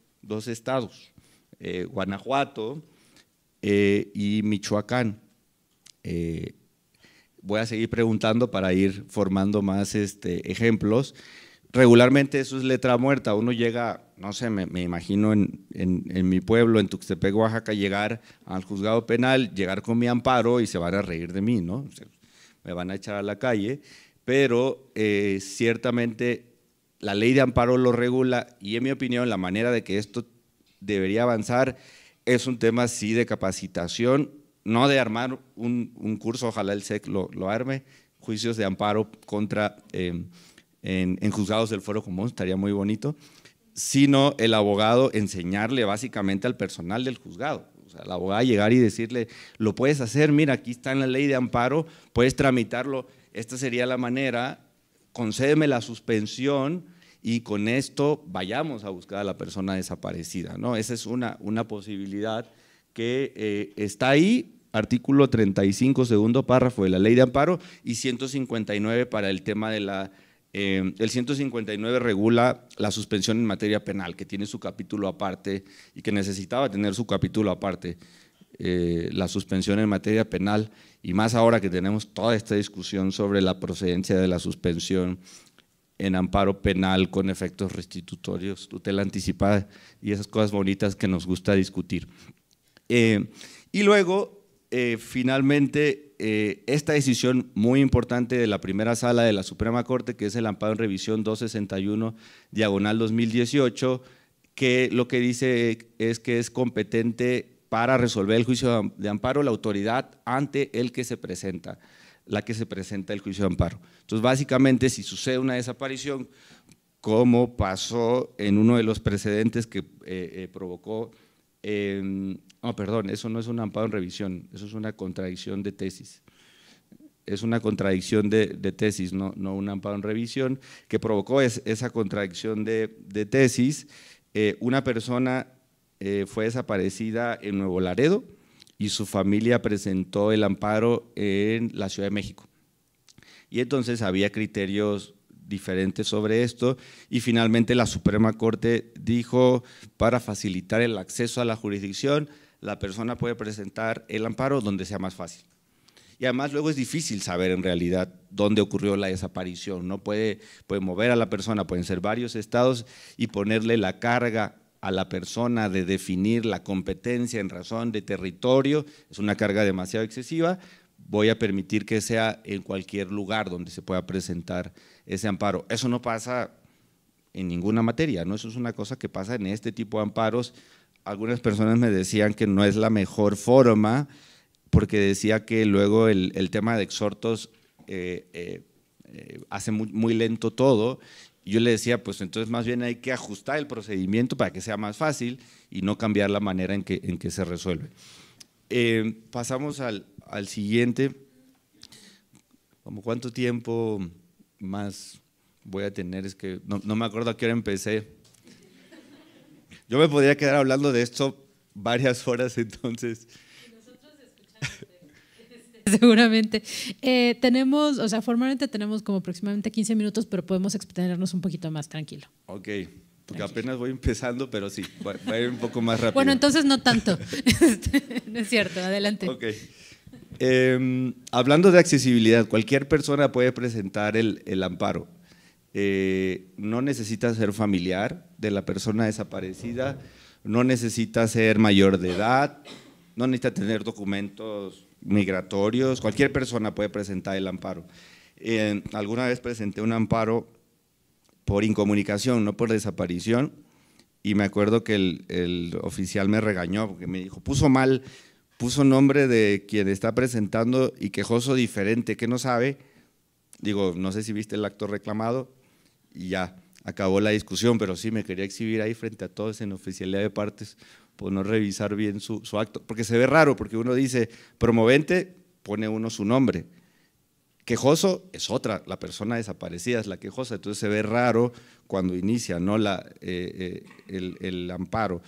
estados, eh, Guanajuato eh, y Michoacán voy a seguir preguntando para ir formando más este, ejemplos. Regularmente eso es letra muerta, uno llega, no sé, me, imagino en, en, mi pueblo, en Tuxtepec, Oaxaca, llegar al juzgado penal, llegar con mi amparo y se van a reír de mí, ¿no? me van a echar a la calle, pero eh, ciertamente la ley de amparo lo regula y en mi opinión la manera de que esto debería avanzar es un tema sí de capacitación no de armar un, curso, ojalá el SEC lo, arme, juicios de amparo contra em, en, juzgados del Foro común, estaría muy bonito, sino el abogado enseñarle básicamente al personal del juzgado. O sea, el abogado llegar y decirle, lo puedes hacer, mira, aquí está en la ley de amparo, puedes tramitarlo, esta sería la manera, concédeme la suspensión, y con esto vayamos a buscar a la persona desaparecida. ¿no? Esa es una, una posibilidad que eh, está ahí, artículo 35, segundo párrafo de la ley de amparo, y 159 para el tema de la... Eh, el 159 regula la suspensión en materia penal, que tiene su capítulo aparte y que necesitaba tener su capítulo aparte, eh, la suspensión en materia penal, y más ahora que tenemos toda esta discusión sobre la procedencia de la suspensión en amparo penal con efectos restitutorios, tutela anticipada y esas cosas bonitas que nos gusta discutir. Eh, y luego, eh, finalmente, eh, esta decisión muy importante de la primera sala de la Suprema Corte, que es el amparo en revisión 261, diagonal 2018, que lo que dice es que es competente para resolver el juicio de amparo la autoridad ante el que se presenta, la que se presenta el juicio de amparo. Entonces, básicamente, si sucede una desaparición, como pasó en uno de los precedentes que provocó no, perdón, eso no es un amparo en revisión, eso es una contradicción de tesis. Es una contradicción de, tesis, no, un amparo en revisión, que provocó esa contradicción de, tesis. Eh, una persona eh, fue desaparecida en Nuevo Laredo y su familia presentó el amparo en la Ciudad de México. Y entonces había criterios diferentes sobre esto y finalmente la Suprema Corte dijo para facilitar el acceso a la jurisdicción la persona puede presentar el amparo donde sea más fácil. Y además luego es difícil saber en realidad dónde ocurrió la desaparición. No puede, puede mover a la persona, pueden ser varios estados y ponerle la carga a la persona de definir la competencia en razón de territorio, es una carga demasiado excesiva, voy a permitir que sea en cualquier lugar donde se pueda presentar ese amparo. Eso no pasa en ninguna materia, ¿no? Eso es una cosa que pasa en este tipo de amparos algunas personas me decían que no es la mejor forma, porque decía que luego el, tema de exhortos eh, eh, eh, hace muy, lento todo. Yo le decía, pues entonces más bien hay que ajustar el procedimiento para que sea más fácil y no cambiar la manera en que, en que se resuelve. pasamos al, siguiente. cuánto tiempo más voy a tener? Es que no me acuerdo a qué hora empecé. Yo me podría quedar hablando de esto varias horas entonces. Seguramente. Eh, tenemos, o sea, formalmente tenemos como aproximadamente 15 minutos, pero podemos extendernos un poquito más, tranquilo. Ok, porque apenas voy empezando, pero sí, va, a ir un poco más rápido. Bueno, entonces no tanto. Este, no es cierto, adelante. Ok. Em, hablando de accesibilidad, cualquier persona puede presentar el amparo. Eh, no necesita ser familiar de la persona desaparecida, no necesita ser mayor de edad, no necesita tener documentos migratorios, cualquier persona puede presentar el amparo. Eh, alguna vez presenté un amparo por incomunicación, no por desaparición, y me acuerdo que el, el oficial me regañó porque me dijo, puso mal, puso nombre de quien está presentando y quejoso diferente, que no sabe. Digo, no sé si viste el acto reclamado, y ya acabó la discusión, pero sí me quería exhibir ahí frente a todos en oficialidad de partes por no revisar bien su, acto, porque se ve raro, porque uno dice promovente, pone uno su nombre, Quejoso es otra, la persona desaparecida es la quejosa, entonces se ve raro cuando inicia ¿no? la, eh, eh, el, amparo.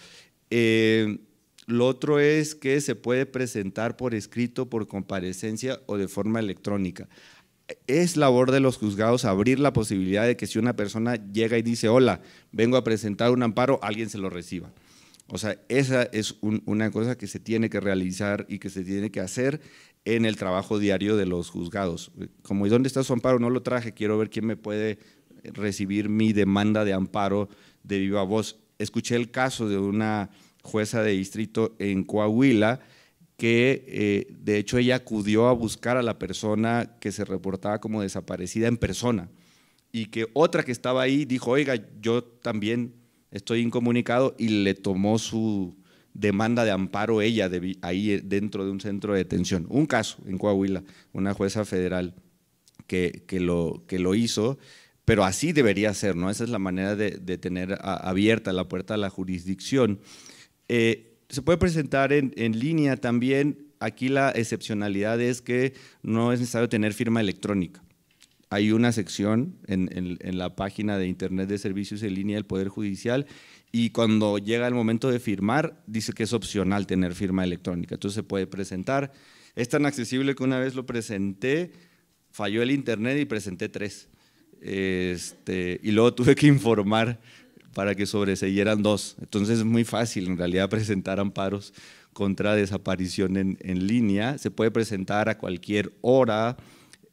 Eh, lo otro es que se puede presentar por escrito, por comparecencia o de forma electrónica es labor de los juzgados abrir la posibilidad de que si una persona llega y dice, hola, vengo a presentar un amparo, alguien se lo reciba. O sea, esa es una cosa que se tiene que realizar y que se tiene que hacer en el trabajo diario de los juzgados. Como, ¿y dónde está su amparo? No lo traje, quiero ver quién me puede recibir mi demanda de amparo de viva voz. Escuché el caso de una jueza de distrito en Coahuila, que eh, de hecho ella acudió a buscar a la persona que se reportaba como desaparecida en persona y que otra que estaba ahí dijo, oiga, yo también estoy incomunicado y le tomó su demanda de amparo ella ahí eh, dentro de un centro de detención. Un caso en Coahuila, una jueza federal que, que, lo, que lo hizo, pero así debería ser, ¿no? Esa es la manera de, tener abierta la puerta a la jurisdicción. Eh, se puede presentar en, línea también. Aquí la excepcionalidad es que no es necesario tener firma electrónica hay una sección en, la página de Internet de Servicios en Línea del Poder Judicial y cuando llega el momento de firmar, dice que es opcional tener firma electrónica, entonces se puede presentar. Es tan accesible que una vez lo presenté, falló el Internet y presenté tres. Este, y luego tuve que informar para que sobreseyeran dos. Entonces es muy fácil en realidad presentar amparos contra desaparición en, línea. Se puede presentar a cualquier hora,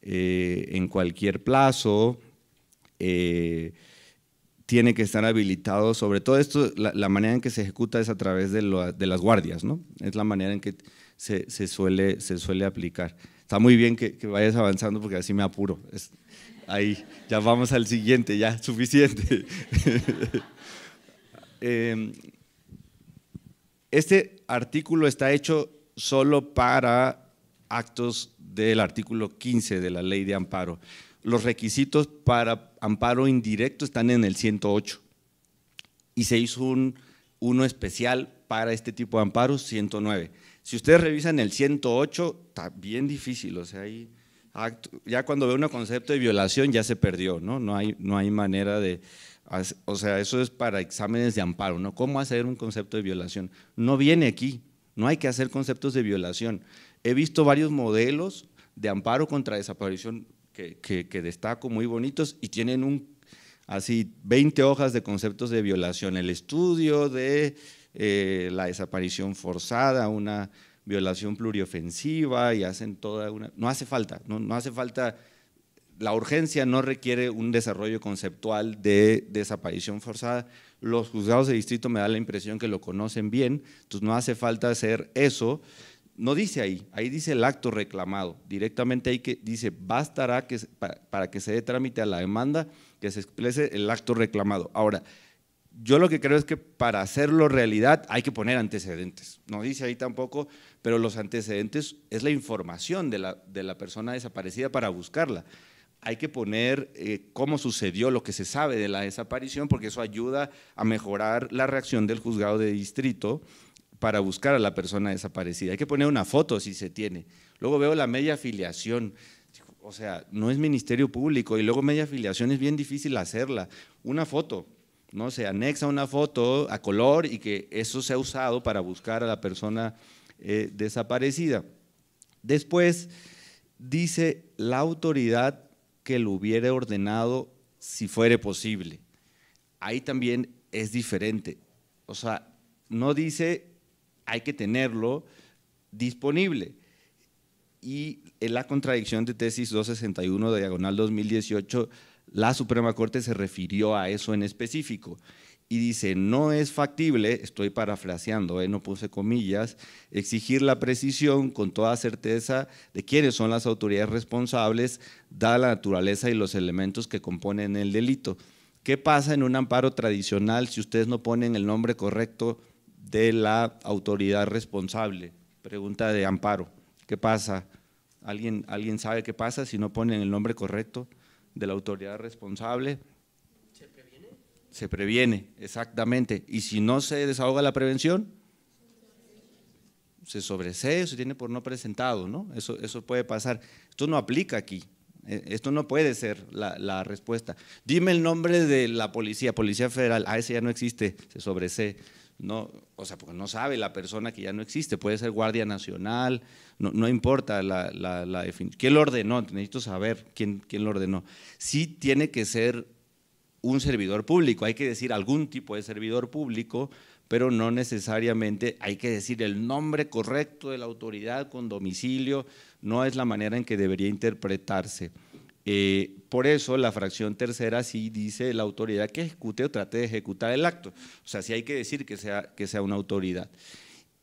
eh, en cualquier plazo. Eh, tiene que estar habilitado, sobre todo esto, la, manera en que se ejecuta es a través de, las guardias, ¿no? Es la manera en que se, suele, se suele aplicar. Está muy bien que, vayas avanzando porque así me apuro ahí, ya vamos al siguiente, ya, suficiente. Em, este artículo está hecho solo para actos del artículo 15 de la ley de amparo. Los requisitos para amparo indirecto están en el 108 y se hizo un, uno especial para este tipo de amparo, 109. Si ustedes revisan el 108, está bien difícil, o sea, ahí ya cuando veo un concepto de violación ya se perdió, ¿no? No hay, no hay manera de, o sea, eso es para exámenes de amparo, ¿no? ¿Cómo hacer un concepto de violación? No viene aquí, no hay que hacer conceptos de violación. He visto varios modelos de amparo contra desaparición que, destaco muy bonitos y tienen un, así 20 hojas de conceptos de violación. El estudio de eh, la desaparición forzada, una violación pluriofensiva y hacen toda una... No hace falta, no, no hace falta... La urgencia no requiere un desarrollo conceptual de desaparición forzada. Los juzgados de distrito me da la impresión que lo conocen bien, entonces no hace falta hacer eso. No dice ahí, ahí dice el acto reclamado. Directamente ahí que dice, bastará que, para, que se dé trámite a la demanda que se exprese el acto reclamado. Ahora, yo lo que creo es que para hacerlo realidad hay que poner antecedentes. No dice ahí tampoco pero los antecedentes es la información de la, de la persona desaparecida para buscarla. Hay que poner eh, cómo sucedió lo que se sabe de la desaparición, porque eso ayuda a mejorar la reacción del juzgado de distrito para buscar a la persona desaparecida. Hay que poner una foto si se tiene. Luego veo la media afiliación. O sea, no es ministerio público y luego media afiliación es bien difícil hacerla. Una foto, ¿no? Se anexa una foto a color y que eso se ha usado para buscar a la persona desaparecida eh, desaparecida. Después dice la autoridad que lo hubiera ordenado si fuere posible. Ahí también es diferente. O sea, no dice hay que tenerlo disponible. Y en la contradicción de tesis 261 de diagonal 2018, la Suprema Corte se refirió a eso en específico y dice, no es factible, estoy parafraseando, ¿eh? no puse comillas, exigir la precisión con toda certeza de quiénes son las autoridades responsables, dada la naturaleza y los elementos que componen el delito. ¿Qué pasa en un amparo tradicional si ustedes no ponen el nombre correcto de la autoridad responsable? Pregunta de amparo. ¿Qué pasa? ¿Alguien, ¿Alguien sabe qué pasa si no ponen el nombre correcto de la autoridad responsable? se previene, exactamente. Y si no se desahoga la prevención, se sobresee se tiene por no presentado, ¿no? Eso, eso puede pasar. Esto no aplica aquí. E, esto no puede ser la, respuesta. Dime el nombre de la policía, Policía Federal. Ah, ese ya no existe, se sobresee. No, o sea, porque no sabe la persona que ya no existe. Puede ser Guardia Nacional, no, no importa la, definición. ¿Quién lo ordenó? Necesito saber quién, quién lo ordenó. Sí tiene que ser un servidor público, hay que decir algún tipo de servidor público, pero no necesariamente hay que decir el nombre correcto de la autoridad con domicilio, no es la manera en que debería interpretarse. Eh, por eso la fracción tercera sí dice la autoridad que ejecute o trate de ejecutar el acto, o sea, sí hay que decir que sea, que sea una autoridad.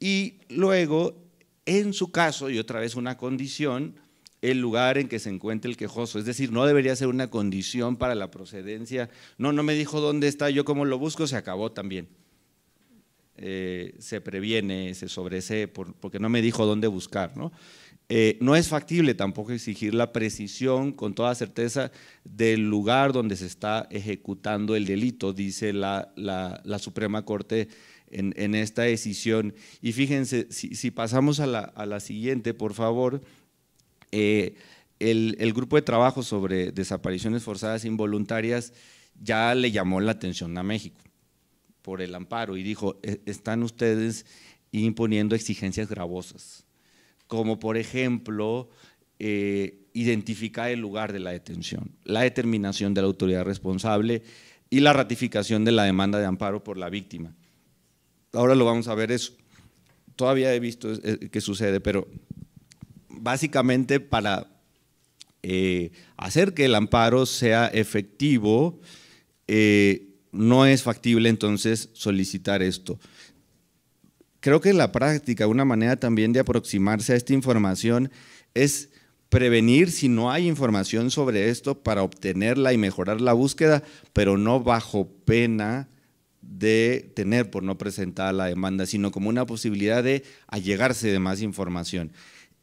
Y luego, en su caso, y otra vez una condición, el lugar en que se encuentra el quejoso. Es decir, no debería ser una condición para la procedencia. No, no me dijo dónde está, yo como lo busco, se acabó también. Eh, se previene, se sobresee, porque no me dijo dónde buscar. ¿no? Eh, no es factible tampoco exigir la precisión con toda certeza del lugar donde se está ejecutando el delito, dice la, Suprema Corte en, en, esta decisión. Y fíjense, si, si pasamos a la, a la siguiente, por favor. Eh, el, grupo de trabajo sobre desapariciones forzadas involuntarias ya le llamó la atención a México por el amparo y dijo, e-, están ustedes imponiendo exigencias gravosas, como por ejemplo eh, identificar el lugar de la detención, la determinación de la autoridad responsable y la ratificación de la demanda de amparo por la víctima. Ahora lo vamos a ver eso. Todavía he visto eh, que sucede, pero básicamente para eh, hacer que el amparo sea efectivo, eh, no es factible entonces solicitar esto. Creo que en la práctica, una manera también de aproximarse a esta información es prevenir si no hay información sobre esto para obtenerla y mejorar la búsqueda, pero no bajo pena de tener por no presentar la demanda, sino como una posibilidad de allegarse de más información.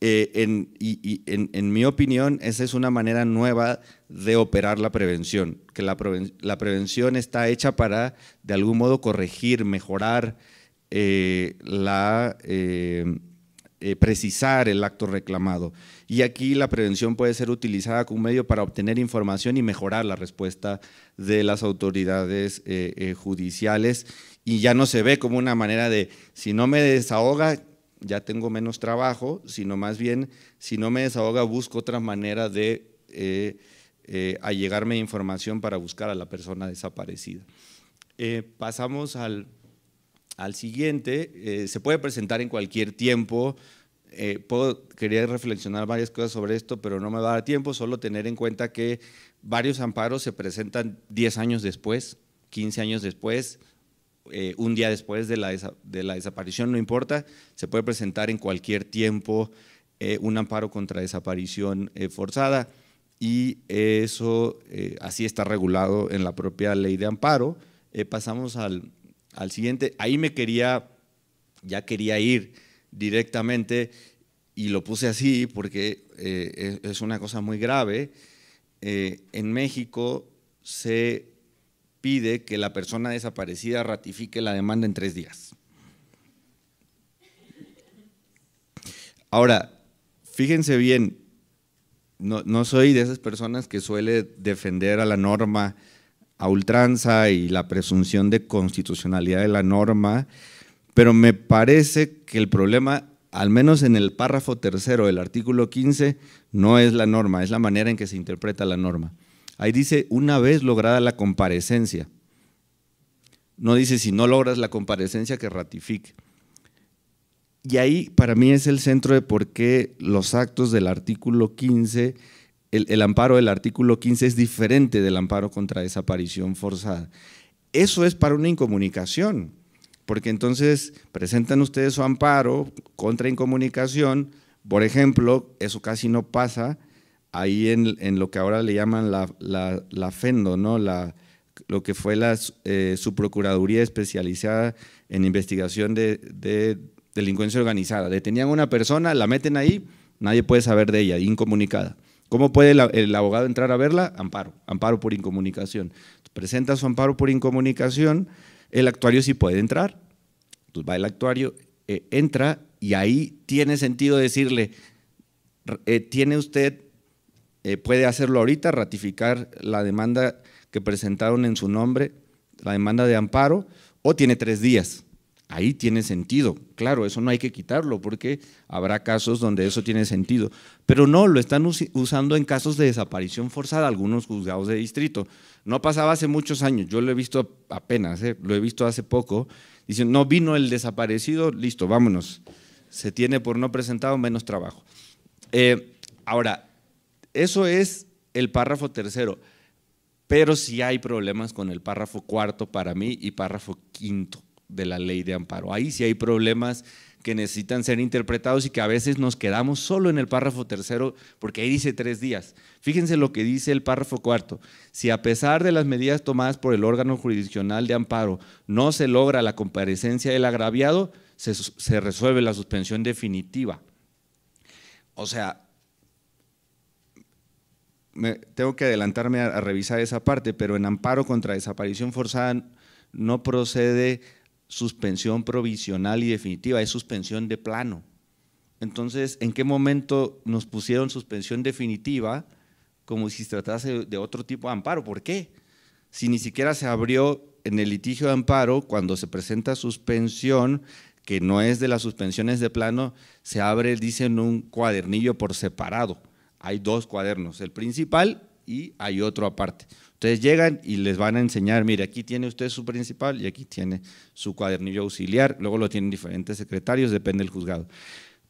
Eh, en, y, en, mi opinión, esa es una manera nueva de operar la prevención, que la, prevención está hecha para, de algún modo, corregir, mejorar, eh, la, eh, precisar el acto reclamado. Y aquí la prevención puede ser utilizada como medio para obtener información y mejorar la respuesta de las autoridades judiciales. Y ya no se ve como una manera de, si no me desahoga, ya tengo menos trabajo, sino más bien, si no me desahoga, busco otra manera de eh, eh, allegarme información para buscar a la persona desaparecida. Eh, pasamos al, siguiente, se puede presentar en cualquier tiempo, quería reflexionar varias cosas sobre esto, pero no me va a dar tiempo, solo tener en cuenta que varios amparos se presentan 10 años después, 15 años después, eh, un día después de la, de la, desaparición, no importa, se puede presentar en cualquier tiempo eh, un amparo contra desaparición eh, forzada y eso así está regulado en la propia ley de amparo. pasamos al, al, siguiente, ahí me quería, ya quería ir directamente y lo puse así porque es, una cosa muy grave. en México se pide que la persona desaparecida ratifique la demanda en tres días. Ahora, fíjense bien, no, no, soy de esas personas que suele defender a la norma a ultranza y la presunción de constitucionalidad de la norma, pero me parece que el problema, al menos en el párrafo tercero del artículo 15, no es la norma, es la manera en que se interpreta la norma. Ahí dice, una vez lograda la comparecencia. No dice si no logras la comparecencia que ratifique. Y ahí para mí es el centro de por qué los actos del artículo 15, el, amparo del artículo 15 es diferente del amparo contra desaparición forzada. Eso es para una incomunicación, porque entonces presentan ustedes su amparo contra incomunicación, por ejemplo, eso casi no pasa ahí en, lo que ahora le llaman la, FENDO, ¿no? La, lo que fue la, eh, su Procuraduría Especializada en Investigación de, Delincuencia Organizada. Detenían a una persona, la meten ahí, nadie puede saber de ella, incomunicada. ¿Cómo puede el, abogado entrar a verla? Amparo, amparo por incomunicación. Presenta su amparo por incomunicación, el actuario sí puede entrar, entonces pues va el actuario, eh, entra y ahí tiene sentido decirle, eh, tiene usted eh, puede hacerlo ahorita, ratificar la demanda que presentaron en su nombre, la demanda de amparo, o tiene tres días. Ahí tiene sentido. Claro, eso no hay que quitarlo porque habrá casos donde eso tiene sentido. Pero no, lo están usando en casos de desaparición forzada algunos juzgados de distrito. No pasaba hace muchos años, yo lo he visto apenas, eh, lo he visto hace poco. Dicen, no vino el desaparecido, listo, vámonos. Se tiene por no presentado menos trabajo. Eh, ahora, eso es el párrafo tercero. Pero sí hay problemas con el párrafo cuarto para mí y párrafo quinto de la ley de amparo. Ahí sí hay problemas que necesitan ser interpretados y que a veces nos quedamos solo en el párrafo tercero porque ahí dice tres días. Fíjense lo que dice el párrafo cuarto. Si a pesar de las medidas tomadas por el órgano jurisdiccional de amparo no se logra la comparecencia del agraviado, se, se resuelve la suspensión definitiva. O sea, tengo que adelantarme a, revisar esa parte, pero en amparo contra desaparición forzada no procede suspensión provisional y definitiva, es suspensión de plano. Entonces, ¿en qué momento nos pusieron suspensión definitiva como si se tratase de otro tipo de amparo? ¿Por qué? Si ni siquiera se abrió en el litigio de amparo, cuando se presenta suspensión, que no es de las suspensiones de plano, se abre, dicen, un cuadernillo por separado hay dos cuadernos, el principal y hay otro aparte. Ustedes llegan y les van a enseñar, mire, aquí tiene usted su principal y aquí tiene su cuadernillo auxiliar, luego lo tienen diferentes secretarios, depende del juzgado.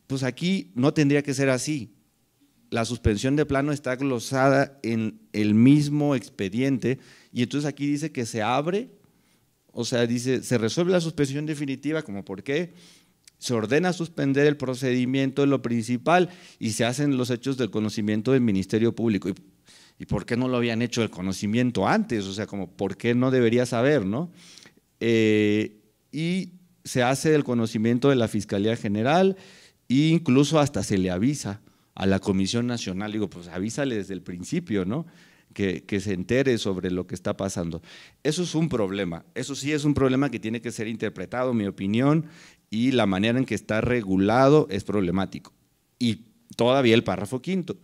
Pues aquí no tendría que ser así. La suspensión de plano está glosada en el mismo expediente y entonces aquí dice que se abre, o sea, dice, se resuelve la suspensión definitiva, como por qué, se ordena suspender el procedimiento de lo principal y se hacen los hechos del conocimiento del Ministerio Público. ¿Y, y por qué no lo habían hecho el conocimiento antes? O sea, como, ¿por qué no debería saber, no? Eh, y se hace el conocimiento de la Fiscalía General e incluso hasta se le avisa a la Comisión Nacional. Digo, pues avísale desde el principio, ¿no? Que, que, se entere sobre lo que está pasando. Eso es un problema, eso sí es un problema que tiene que ser interpretado, mi opinión, y la manera en que está regulado es problemático. Y todavía el párrafo quinto.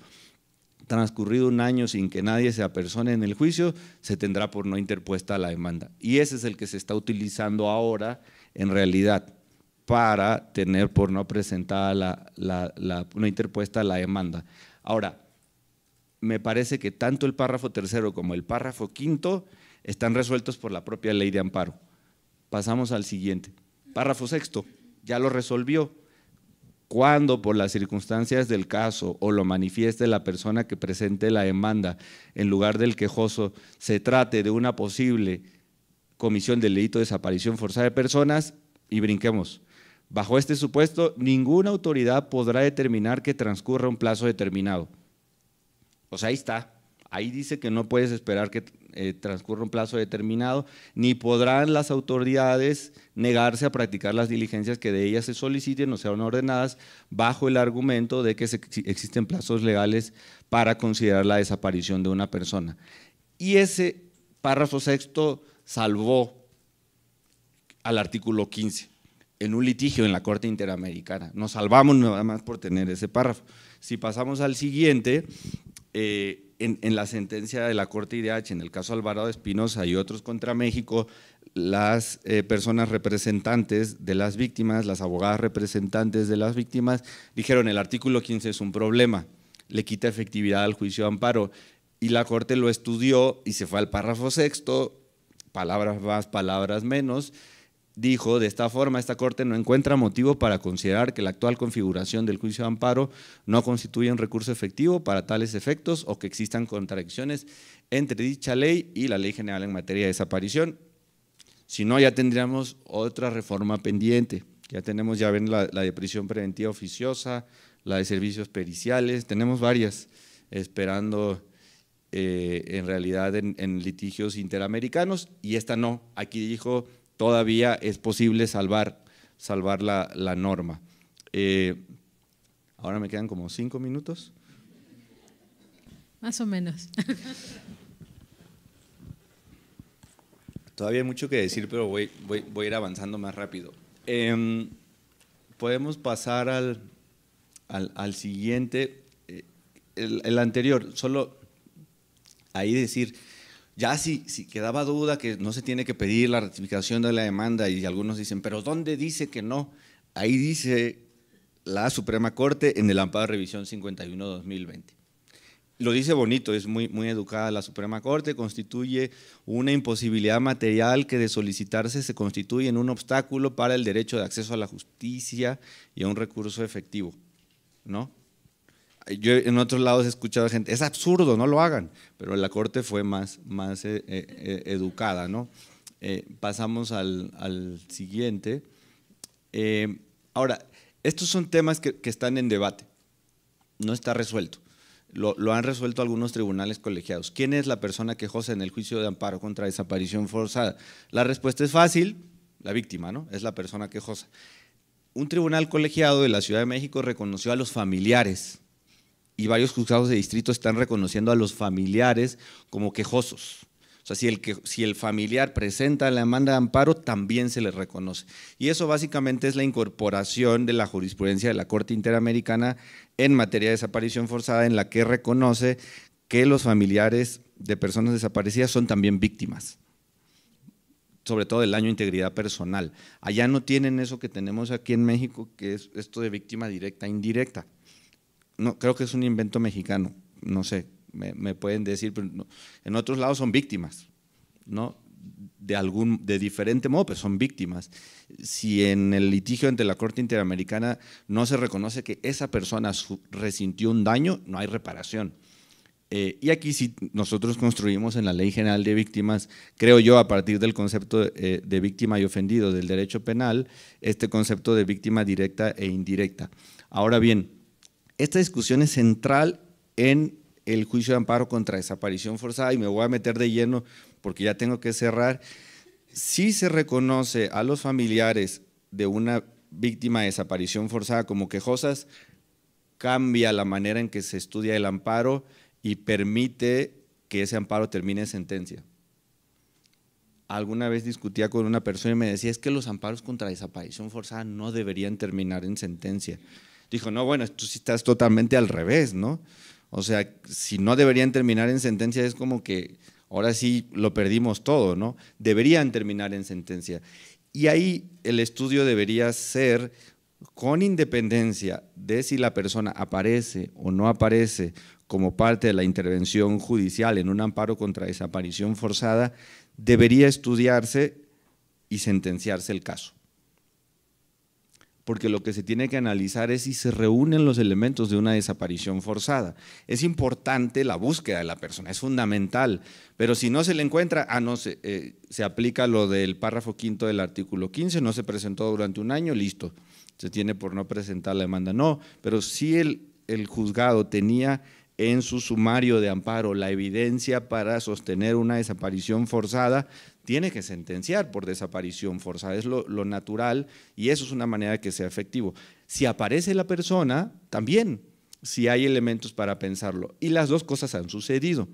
Transcurrido un año sin que nadie se apersone en el juicio, se tendrá por no interpuesta la demanda. Y ese es el que se está utilizando ahora en realidad para tener por no presentada no interpuesta la demanda. Ahora, me parece que tanto el párrafo tercero como el párrafo quinto están resueltos por la propia ley de amparo. Pasamos al siguiente. Párrafo sexto, ya lo resolvió. Cuando por las circunstancias del caso o lo manifieste la persona que presente la demanda en lugar del quejoso se trate de una posible comisión del delito de desaparición forzada de personas, y brinquemos, Bajo este supuesto, ninguna autoridad podrá determinar que transcurra un plazo determinado. O sea, ahí está. Ahí dice que no puedes esperar que eh, transcurre un plazo determinado, ni podrán las autoridades negarse a practicar las diligencias que de ellas se soliciten o sean ordenadas bajo el argumento de que existen plazos legales para considerar la desaparición de una persona. Y ese párrafo sexto salvó al artículo 15 en un litigio en la Corte Interamericana. Nos salvamos nada más por tener ese párrafo. Si pasamos al siguiente, eh, en, la sentencia de la Corte IDH, en el caso Alvarado Espinosa y otros contra México, las eh, personas representantes de las víctimas, las abogadas representantes de las víctimas, dijeron el artículo 15 es un problema, le quita efectividad al juicio de amparo. Y la Corte lo estudió y se fue al párrafo sexto, palabras más, palabras menos, dijo, de esta forma, esta Corte no encuentra motivo para considerar que la actual configuración del juicio de amparo no constituye un recurso efectivo para tales efectos o que existan contradicciones entre dicha ley y la Ley General en materia de desaparición. Si no, ya tendríamos otra reforma pendiente. Ya tenemos, ya ven, la, de prisión preventiva oficiosa, la de servicios periciales, tenemos varias esperando eh, en realidad en litigios interamericanos y esta no. Aquí dijo todavía es posible salvar, salvar la, norma. Eh, ahora me quedan como cinco minutos. Más o menos. Todavía hay mucho que decir, pero voy, voy, a ir avanzando más rápido. Em, podemos pasar al, al, al siguiente, eh, el, el, anterior, solo ahí decir, ya si, quedaba duda que no se tiene que pedir la ratificación de la demanda y algunos dicen, pero ¿dónde dice que no? Ahí dice la Suprema Corte en el amparo de revisión 51-2020. Lo dice bonito, es muy, muy educada. La Suprema Corte constituye una imposibilidad material que de solicitarse se constituye en un obstáculo para el derecho de acceso a la justicia y a un recurso efectivo. ¿No? Yo en otros lados he escuchado gente, es absurdo, no lo hagan, pero la corte fue más, más eh, eh, eh, educada, ¿no? pasamos al, siguiente. ahora, estos son temas que, están en debate, no está resuelto. Lo, lo, han resuelto algunos tribunales colegiados. ¿Quién es la persona que quejosa en el juicio de amparo contra desaparición forzada? La respuesta es fácil, la víctima, ¿no? Es la persona quejosa. Un tribunal colegiado de la Ciudad de México reconoció a los familiares y varios juzgados de distrito están reconociendo a los familiares como quejosos. O sea, si el, que, si el familiar presenta la demanda de amparo, también se le reconoce. Y eso básicamente es la incorporación de la jurisprudencia de la Corte Interamericana en materia de desaparición forzada, en la que reconoce que los familiares de personas desaparecidas son también víctimas, sobre todo del año de integridad personal. Allá no tienen eso que tenemos aquí en México, que es esto de víctima directa e indirecta no, creo que es un invento mexicano, no sé, me, pueden decir, pero en otros lados son víctimas, ¿no? De, algún, de diferente modo, pero son víctimas. Si en el litigio entre la Corte Interamericana no se reconoce que esa persona resintió un daño, no hay reparación. Eh, y aquí sí nosotros construimos en la Ley General de Víctimas, creo yo, a partir del concepto eh, de, víctima y ofendido del derecho penal, este concepto de víctima directa e indirecta. Ahora bien, esta discusión es central en el juicio de amparo contra desaparición forzada y me voy a meter de lleno porque ya tengo que cerrar. Si se reconoce a los familiares de una víctima de desaparición forzada como quejosas, cambia la manera en que se estudia el amparo y permite que ese amparo termine en sentencia. Alguna vez discutía con una persona y me decía, es que los amparos contra desaparición forzada no deberían terminar en sentencia dijo, no, bueno, tú sí estás totalmente al revés, ¿no? O sea, si no deberían terminar en sentencia, es como que ahora sí lo perdimos todo, ¿no? Deberían terminar en sentencia. Y ahí el estudio debería ser con independencia de si la persona aparece o no aparece como parte de la intervención judicial en un amparo contra desaparición forzada, debería estudiarse y sentenciarse el caso porque lo que se tiene que analizar es si se reúnen los elementos de una desaparición forzada. Es importante la búsqueda de la persona, es fundamental, pero si no se le encuentra, ah, no, se, eh, aplica lo del párrafo quinto del artículo 15, no se presentó durante un año, listo, se tiene por no presentar la demanda. No, pero si el juzgado tenía en su sumario de amparo la evidencia para sostener una desaparición forzada, tiene que sentenciar por desaparición forzada, es lo, natural y eso es una manera de que sea efectivo. Si aparece la persona, también, si hay elementos para pensarlo. Y las dos cosas han sucedido.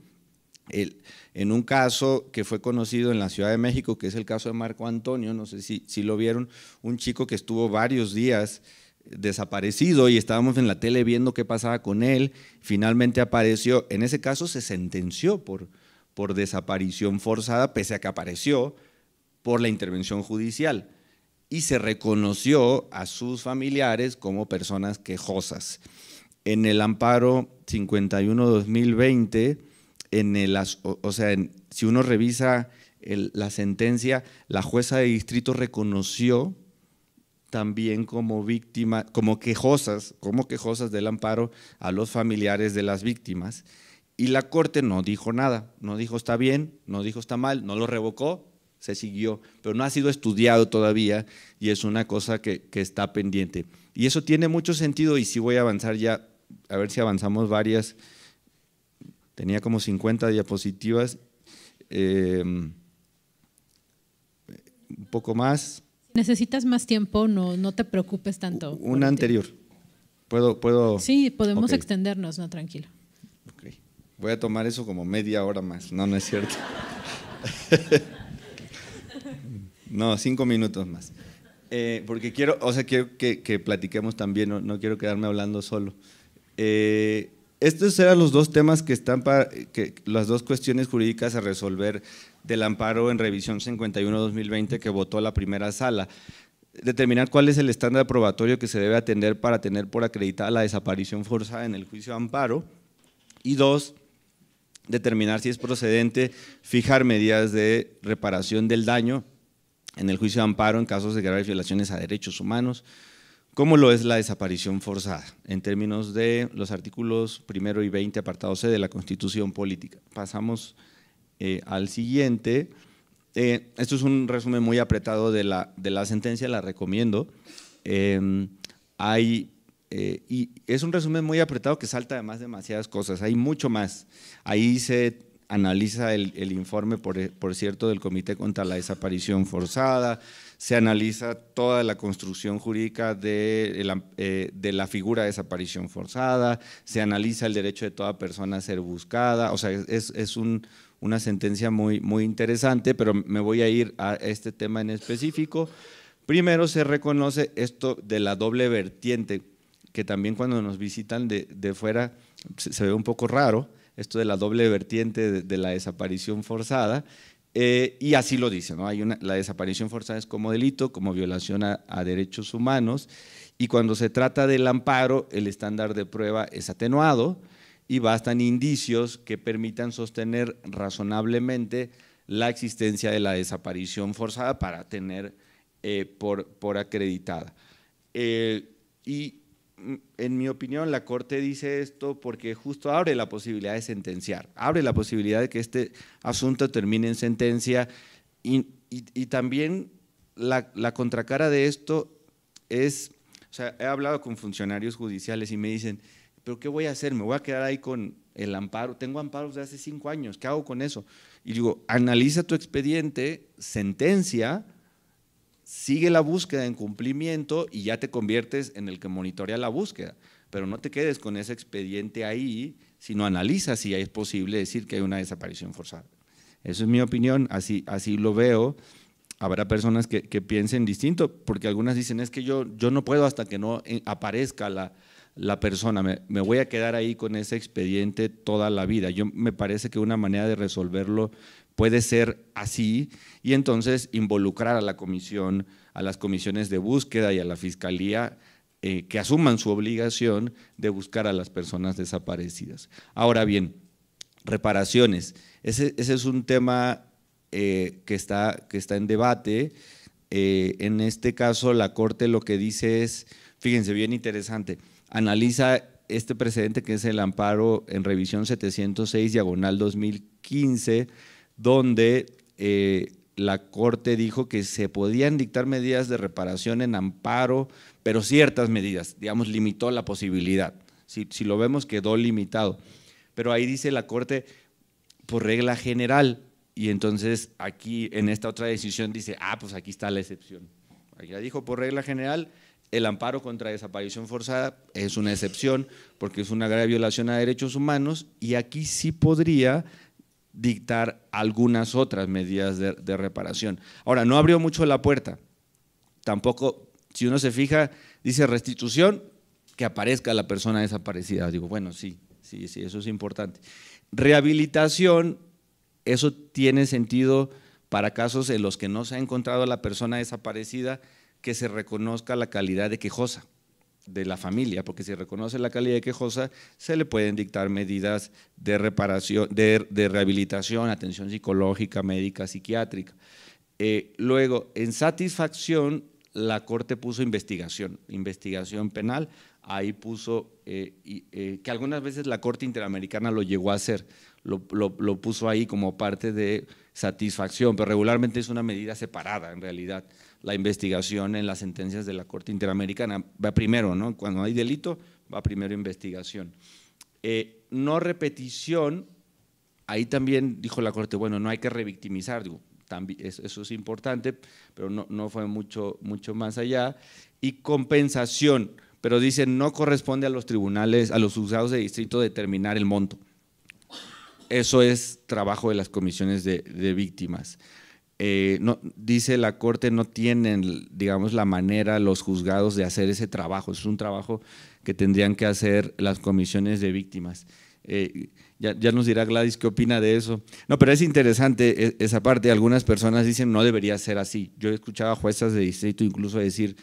El, en un caso que fue conocido en la Ciudad de México, que es el caso de Marco Antonio, no sé si, si lo vieron, un chico que estuvo varios días desaparecido y estábamos en la tele viendo qué pasaba con él, finalmente apareció, en ese caso se sentenció por, por desaparición forzada, pese a que apareció por la intervención judicial y se reconoció a sus familiares como personas quejosas. En el amparo 51-2020, en o, sea, si uno revisa la sentencia, la jueza de distrito reconoció también como víctima, como quejosas, como quejosas del amparo a los familiares de las víctimas y la corte no dijo nada, no dijo está bien, no dijo está mal, no lo revocó, se siguió, pero no ha sido estudiado todavía y es una cosa que, está pendiente. Y eso tiene mucho sentido y si voy a avanzar ya, a ver si avanzamos varias, tenía como 50 diapositivas, em, un poco más. Necesitas más tiempo, no, no te preocupes tanto. Una anterior. ¿Puedo, ¿Puedo? Sí, podemos extendernos, no, tranquilo. Voy a tomar eso como media hora más. No, no es cierto. no, cinco minutos más. Eh, porque quiero, o sea, quiero que, platiquemos también, no, quiero quedarme hablando solo. Eh, estos eran los dos temas que están para, que, las dos cuestiones jurídicas a resolver del amparo en revisión 51-2020 que votó la primera sala. Determinar cuál es el estándar probatorio que se debe atender para tener por acreditada la desaparición forzada en el juicio de amparo. Y dos, determinar si es procedente fijar medidas de reparación del daño en el juicio de amparo en casos de graves violaciones a derechos humanos, como lo es la desaparición forzada, en términos de los artículos primero y 20, apartado C de la Constitución Política. Pasamos eh, al siguiente. Eh, esto es un resumen muy apretado de la, de la sentencia, la recomiendo. Eh, hay eh, y es un resumen muy apretado que salta además demasiadas cosas, hay mucho más. Ahí se analiza el, informe, eh, por, cierto, del Comité contra la Desaparición Forzada, se analiza toda la construcción jurídica de la, eh, de la figura de desaparición forzada, se analiza el derecho de toda persona a ser buscada, o sea, es, una sentencia muy, muy interesante, pero me voy a ir a este tema en específico. Primero se reconoce esto de la doble vertiente que también cuando nos visitan de, fuera se, ve un poco raro, esto de la doble vertiente de, la desaparición forzada, eh, y así lo dice, ¿no? Hay una, la desaparición forzada es como delito, como violación a, derechos humanos, y cuando se trata del amparo, el estándar de prueba es atenuado y bastan indicios que permitan sostener razonablemente la existencia de la desaparición forzada para tener eh, por, por, acreditada. Eh, y en mi opinión, la Corte dice esto porque justo abre la posibilidad de sentenciar, abre la posibilidad de que este asunto termine en sentencia y, también la, la, contracara de esto es, o sea, he hablado con funcionarios judiciales y me dicen, pero ¿qué voy a hacer? ¿Me voy a quedar ahí con el amparo? Tengo amparos de hace cinco años, ¿qué hago con eso? Y digo, analiza tu expediente, sentencia, sigue la búsqueda en cumplimiento y ya te conviertes en el que monitorea la búsqueda. Pero no te quedes con ese expediente ahí, sino analiza si es posible decir que hay una desaparición forzada. Eso es mi opinión, así, así lo veo. Habrá personas que, piensen distinto, porque algunas dicen, es que yo, yo no puedo hasta que no eh, aparezca la, persona, me, me, voy a quedar ahí con ese expediente toda la vida. Yo me parece que una manera de resolverlo puede ser así y entonces involucrar a la comisión, a las comisiones de búsqueda y a la fiscalía eh, que asuman su obligación de buscar a las personas desaparecidas. Ahora bien, reparaciones. Ese, es un tema eh, que, está, que está en debate. Eh, en este caso, la Corte lo que dice es, fíjense, bien interesante, analiza este precedente que es el amparo en revisión 706 diagonal 2015 donde eh, la Corte dijo que se podían dictar medidas de reparación en amparo, pero ciertas medidas, digamos, limitó la posibilidad. Si, si lo vemos, quedó limitado. Pero ahí dice la Corte, por regla general, y entonces aquí en esta otra decisión dice, ah, pues aquí está la excepción. Ya dijo, por regla general, el amparo contra desaparición forzada es una excepción porque es una grave violación a derechos humanos y aquí sí podría dictar algunas otras medidas de, reparación. Ahora, no abrió mucho la puerta. Tampoco, si uno se fija, dice restitución, que aparezca la persona desaparecida. Digo, bueno, sí, sí, sí, eso es importante. Rehabilitación, eso tiene sentido para casos en los que no se ha encontrado a la persona desaparecida, que se reconozca la calidad de quejosa de la familia, porque si reconoce la calidad de quejosa, se le pueden dictar medidas de reparación, de, rehabilitación, atención psicológica, médica, psiquiátrica. Eh, luego, en satisfacción, la Corte puso investigación, investigación penal, ahí puso, eh, eh, que algunas veces la Corte Interamericana lo llegó a hacer, lo, lo puso ahí como parte de satisfacción, pero regularmente es una medida separada en realidad la investigación en las sentencias de la Corte Interamericana. Va primero, ¿no? Cuando hay delito, va primero investigación. Eh, no repetición, ahí también dijo la Corte, bueno, no hay que revictimizar, digo, también, eso es importante, pero no, fue mucho, mucho más allá. Y compensación, pero dice no corresponde a los tribunales, a los juzgados de distrito determinar el monto. Eso es trabajo de las comisiones de víctimas. Eh, no, dice la Corte, no tienen, digamos, la manera, los juzgados de hacer ese trabajo. Es un trabajo que tendrían que hacer las comisiones de víctimas. Eh, ya, nos dirá Gladys qué opina de eso. No, pero es interesante e, esa parte. Algunas personas dicen no debería ser así. Yo he a juezas de distrito incluso decir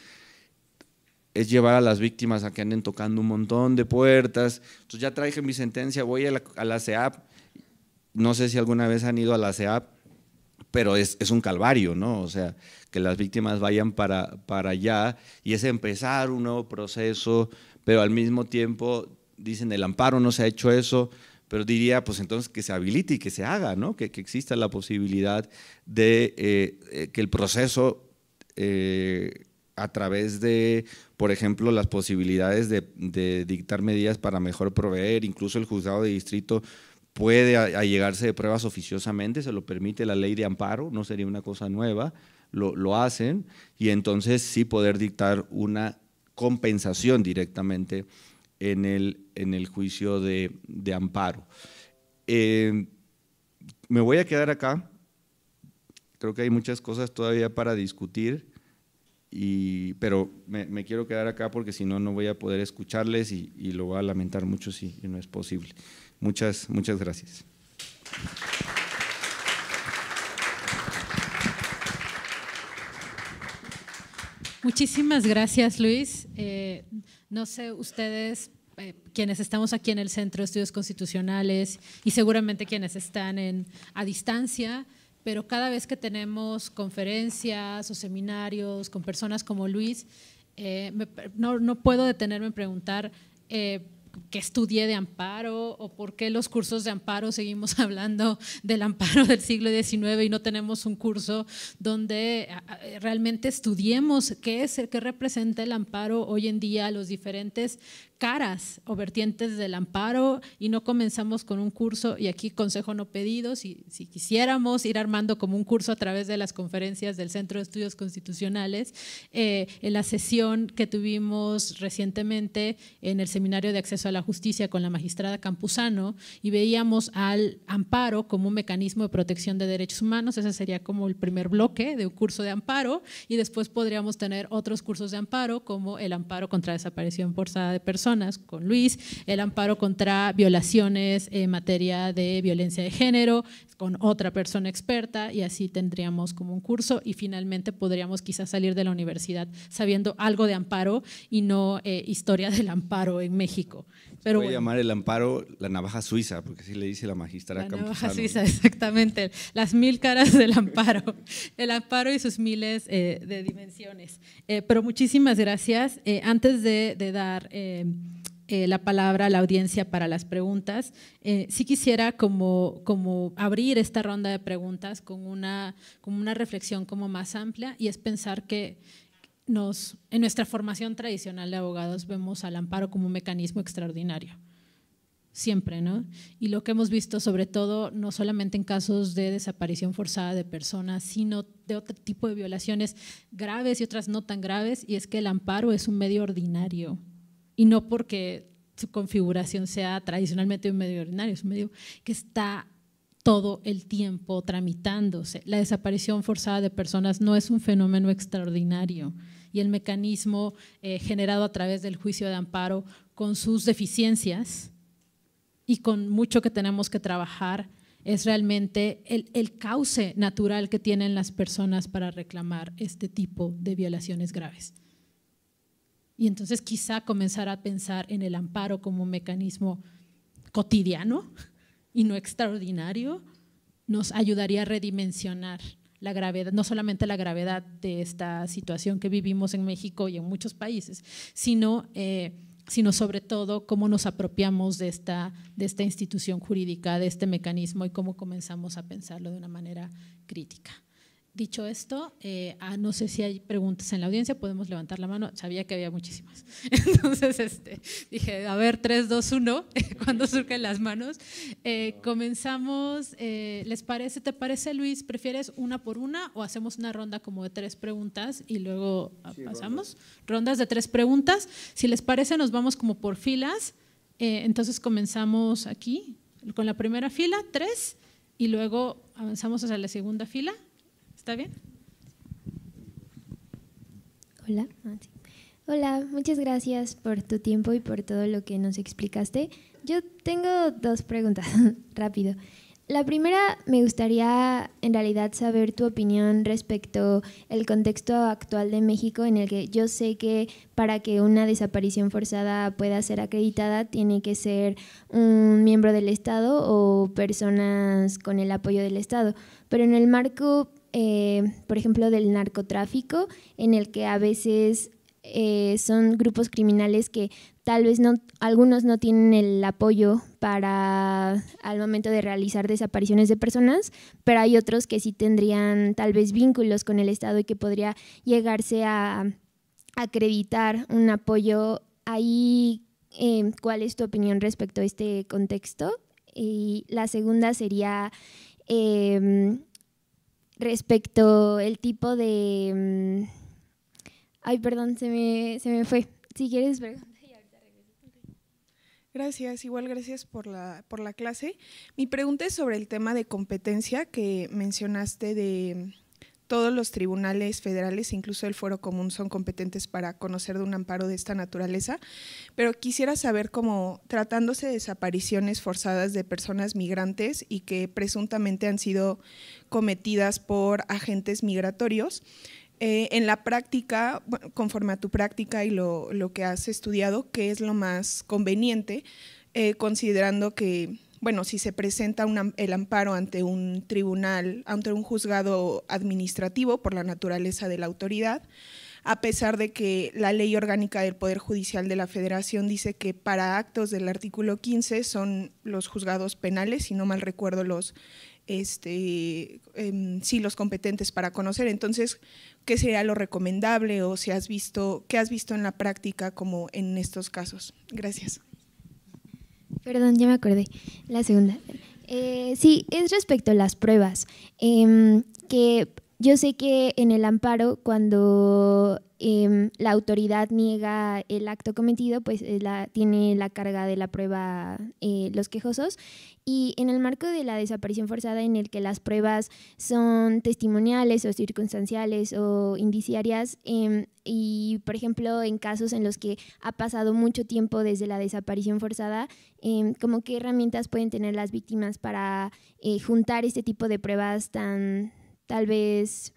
es llevar a las víctimas a que anden tocando un montón de puertas. Entonces ya traje mi sentencia, voy a la, a la CEAP. No sé si alguna vez han ido a la CEAP pero es, un calvario, ¿no? O sea, que las víctimas vayan para, para allá y es empezar un nuevo proceso, pero al mismo tiempo dicen el amparo no se ha hecho eso, pero diría pues entonces que se habilite y que se haga, ¿no? Que, exista la posibilidad de eh, eh, que el proceso eh, a través de, por ejemplo, las posibilidades de dictar medidas para mejor proveer, incluso el juzgado de distrito puede allegarse de pruebas oficiosamente, se lo permite la ley de amparo, no sería una cosa nueva, lo, hacen y entonces sí poder dictar una compensación directamente en el, juicio de, amparo. Em, me voy a quedar acá, creo que hay muchas cosas todavía para discutir. pero me, quiero quedar acá porque si no, no voy a poder escucharles y, y lo voy a lamentar mucho si no es posible. Muchas, muchas gracias. Muchísimas gracias, Luis. Eh, no sé, ustedes, eh, quienes estamos aquí en el Centro de Estudios Constitucionales y seguramente quienes están en, a distancia, pero cada vez que tenemos conferencias o seminarios con personas como Luis, eh, no, no, puedo detenerme en preguntar que estudié de amparo o por qué los cursos de amparo seguimos hablando del amparo del siglo XIX y no tenemos un curso donde realmente estudiemos qué es, el que representa el amparo hoy en día, los diferentes caras o vertientes del amparo y no comenzamos con un curso y aquí consejo no pedido, si, si, quisiéramos ir armando como un curso a través de las conferencias del Centro de Estudios Constitucionales, eh, en la sesión que tuvimos recientemente en el Seminario de Acceso a la Justicia con la magistrada Campuzano y veíamos al amparo como un mecanismo de protección de derechos humanos, ese sería como el primer bloque de un curso de amparo y después podríamos tener otros cursos de amparo como el amparo contra desaparición forzada de personas con Luis, el amparo contra violaciones en materia de violencia de género, con otra persona experta, y así tendríamos como un curso y finalmente podríamos quizás salir de la universidad sabiendo algo de amparo y no eh, historia del amparo en México. Voy a llamar el amparo la navaja suiza, porque así le dice la magistrada La navaja suiza, exactamente. Las mil caras del amparo. El amparo y sus miles eh, de dimensiones. Eh, pero muchísimas gracias. Eh, antes de, dar la palabra a la audiencia para las preguntas, sí quisiera como, como abrir esta ronda de preguntas con una, una reflexión como más amplia y es pensar que nos, en nuestra formación tradicional de abogados vemos al amparo como un mecanismo extraordinario, siempre, ¿no? Y lo que hemos visto, sobre todo, no solamente en casos de desaparición forzada de personas, sino de otro tipo de violaciones graves y otras no tan graves, y es que el amparo es un medio ordinario, y no porque su configuración sea tradicionalmente un medio ordinario, es un medio que está todo el tiempo tramitándose. La desaparición forzada de personas no es un fenómeno extraordinario y el mecanismo eh, generado a través del juicio de amparo con sus deficiencias y con mucho que tenemos que trabajar es realmente el, el cauce natural que tienen las personas para reclamar este tipo de violaciones graves. Y entonces quizá comenzar a pensar en el amparo como un mecanismo cotidiano y no extraordinario nos ayudaría a redimensionar la gravedad, no solamente la gravedad de esta situación que vivimos en México y en muchos países, sino, eh, sino sobre todo cómo nos apropiamos de esta, de esta institución jurídica, de este mecanismo y cómo comenzamos a pensarlo de una manera crítica. Dicho esto, eh, ah, no sé si hay preguntas en la audiencia, podemos levantar la mano. Sabía que había muchísimas. Entonces este, dije, a ver, 3, 2, 1, cuando surgen las manos. Eh, comenzamos, eh, ¿les parece, te parece Luis, prefieres una por una o hacemos una ronda como de tres preguntas y luego ah, pasamos? rondas. de tres preguntas. Si les parece, nos vamos como por filas. entonces comenzamos aquí, con la primera fila, tres, y luego avanzamos hacia la segunda fila. ¿Está bien? Hola. Ah, Hola, muchas gracias por tu tiempo y por todo lo que nos explicaste. Yo tengo dos preguntas, rápido. La primera, me gustaría en realidad saber tu opinión respecto el contexto actual de México en el que yo sé que para que una desaparición forzada pueda ser acreditada tiene que ser un miembro del Estado o personas con el apoyo del Estado. Pero en el marco eh, por ejemplo, del narcotráfico, en el que a veces eh, son grupos criminales que tal vez no, algunos no tienen el apoyo para al momento de realizar desapariciones de personas, pero hay otros que sí tendrían tal vez vínculos con el Estado y que podría llegarse a acreditar un apoyo ahí. Em, ¿Cuál es tu opinión respecto a este contexto? Y la segunda sería em, respecto el tipo de... Mm, ay, perdón, se me, se me fue. Si quieres, pregunta. Gracias, igual gracias por la, por la clase. Mi pregunta es sobre el tema de competencia que mencionaste de todos los tribunales federales, incluso el Foro Común, son competentes para conocer de un amparo de esta naturaleza, pero quisiera saber cómo, tratándose de desapariciones forzadas de personas migrantes y que presuntamente han sido cometidas por agentes migratorios, eh, en la práctica, conforme a tu práctica y lo, que has estudiado, ¿qué es lo más conveniente, eh, considerando que bueno, si se presenta el amparo ante un tribunal, ante un juzgado administrativo por la naturaleza de la autoridad, a pesar de que la ley orgánica del Poder Judicial de la Federación dice que para actos del artículo 15 son los juzgados penales, si no mal recuerdo los este, em, sí, los competentes para conocer. Entonces, ¿qué sería lo recomendable o si has visto, qué has visto en la práctica como en estos casos? Gracias. Perdón, ya me acordé. La segunda. Eh, sí, es respecto a las pruebas. Em, que yo sé que en el amparo, cuando Em, la autoridad niega el acto cometido, pues eh, la, tiene la carga de la prueba eh, los quejosos. Y en el marco de la desaparición forzada, en el que las pruebas son testimoniales o circunstanciales o indiciarias, em, y por ejemplo en casos en los que ha pasado mucho tiempo desde la desaparición forzada, em, como qué herramientas pueden tener las víctimas para eh, juntar este tipo de pruebas tan tal vez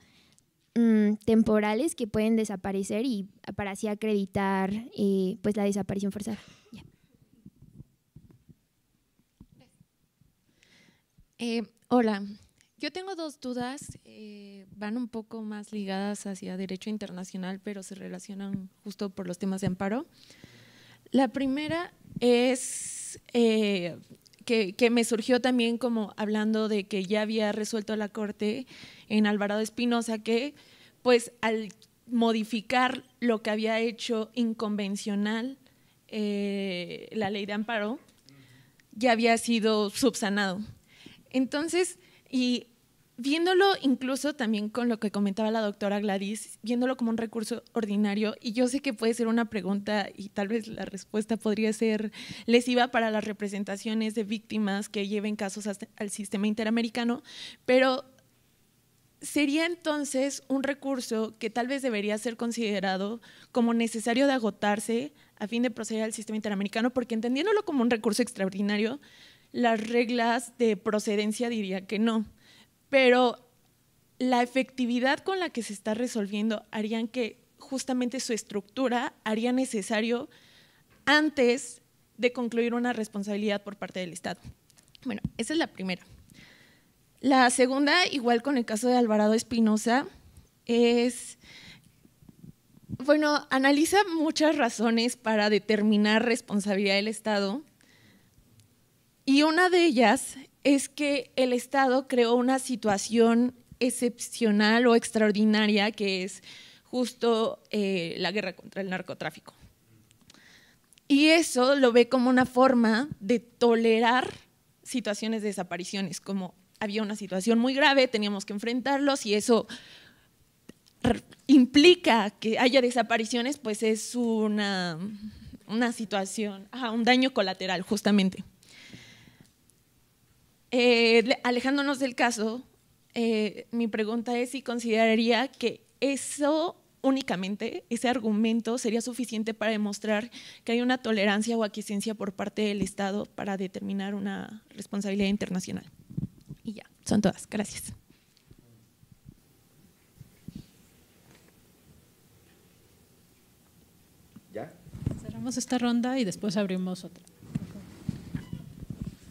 Mm, temporales que pueden desaparecer y para así acreditar eh, pues la desaparición forzada. Eh, hola, yo tengo dos dudas, eh, van un poco más ligadas hacia derecho internacional, pero se relacionan justo por los temas de amparo. La primera es que, me surgió también como hablando de que ya había resuelto la Corte en Alvarado Espinosa que pues al modificar lo que había hecho inconvencional eh, la ley de amparo, ya había sido subsanado. Entonces, y viéndolo incluso también con lo que comentaba la doctora Gladys, viéndolo como un recurso ordinario, y yo sé que puede ser una pregunta y tal vez la respuesta podría ser lesiva para las representaciones de víctimas que lleven casos al sistema interamericano, pero sería entonces un recurso que tal vez debería ser considerado como necesario de agotarse a fin de proceder al sistema interamericano, porque entendiéndolo como un recurso extraordinario, las reglas de procedencia diría que no, pero la efectividad con la que se está resolviendo harían que justamente su estructura haría necesario antes de concluir una responsabilidad por parte del Estado. Bueno, esa es la primera. La segunda, igual con el caso de Alvarado Espinosa, es, bueno, analiza muchas razones para determinar responsabilidad del Estado y una de ellas es que el Estado creó una situación excepcional o extraordinaria que es justo eh, la guerra contra el narcotráfico. Y eso lo ve como una forma de tolerar situaciones de desapariciones, como había una situación muy grave, teníamos que enfrentarlos y eso implica que haya desapariciones, pues es una, situación, un daño colateral justamente. Eh, alejándonos del caso, eh, mi pregunta es si consideraría que eso únicamente, ese argumento sería suficiente para demostrar que hay una tolerancia o aquiescencia por parte del Estado para determinar una responsabilidad internacional. Son todas. Gracias. ¿Ya? Cerramos esta ronda y después abrimos otra.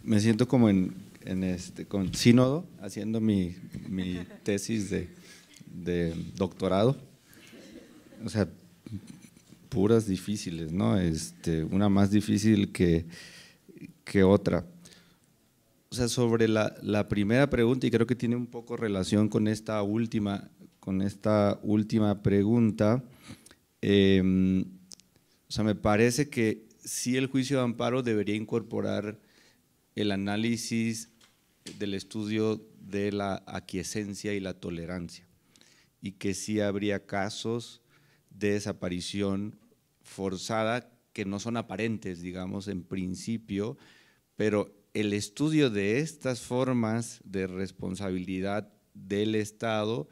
Me siento como en, en este, con sínodo, haciendo mi, tesis de, doctorado. O sea, puras difíciles, ¿no? Este, una más difícil que, que otra sobre la, primera pregunta, y creo que tiene un poco relación con esta última, con esta última pregunta, em, o sea, me parece que sí el juicio de amparo debería incorporar el análisis del estudio de la aquiescencia y la tolerancia, y que sí habría casos de desaparición forzada que no son aparentes, digamos, en principio, pero el estudio de estas formas de responsabilidad del Estado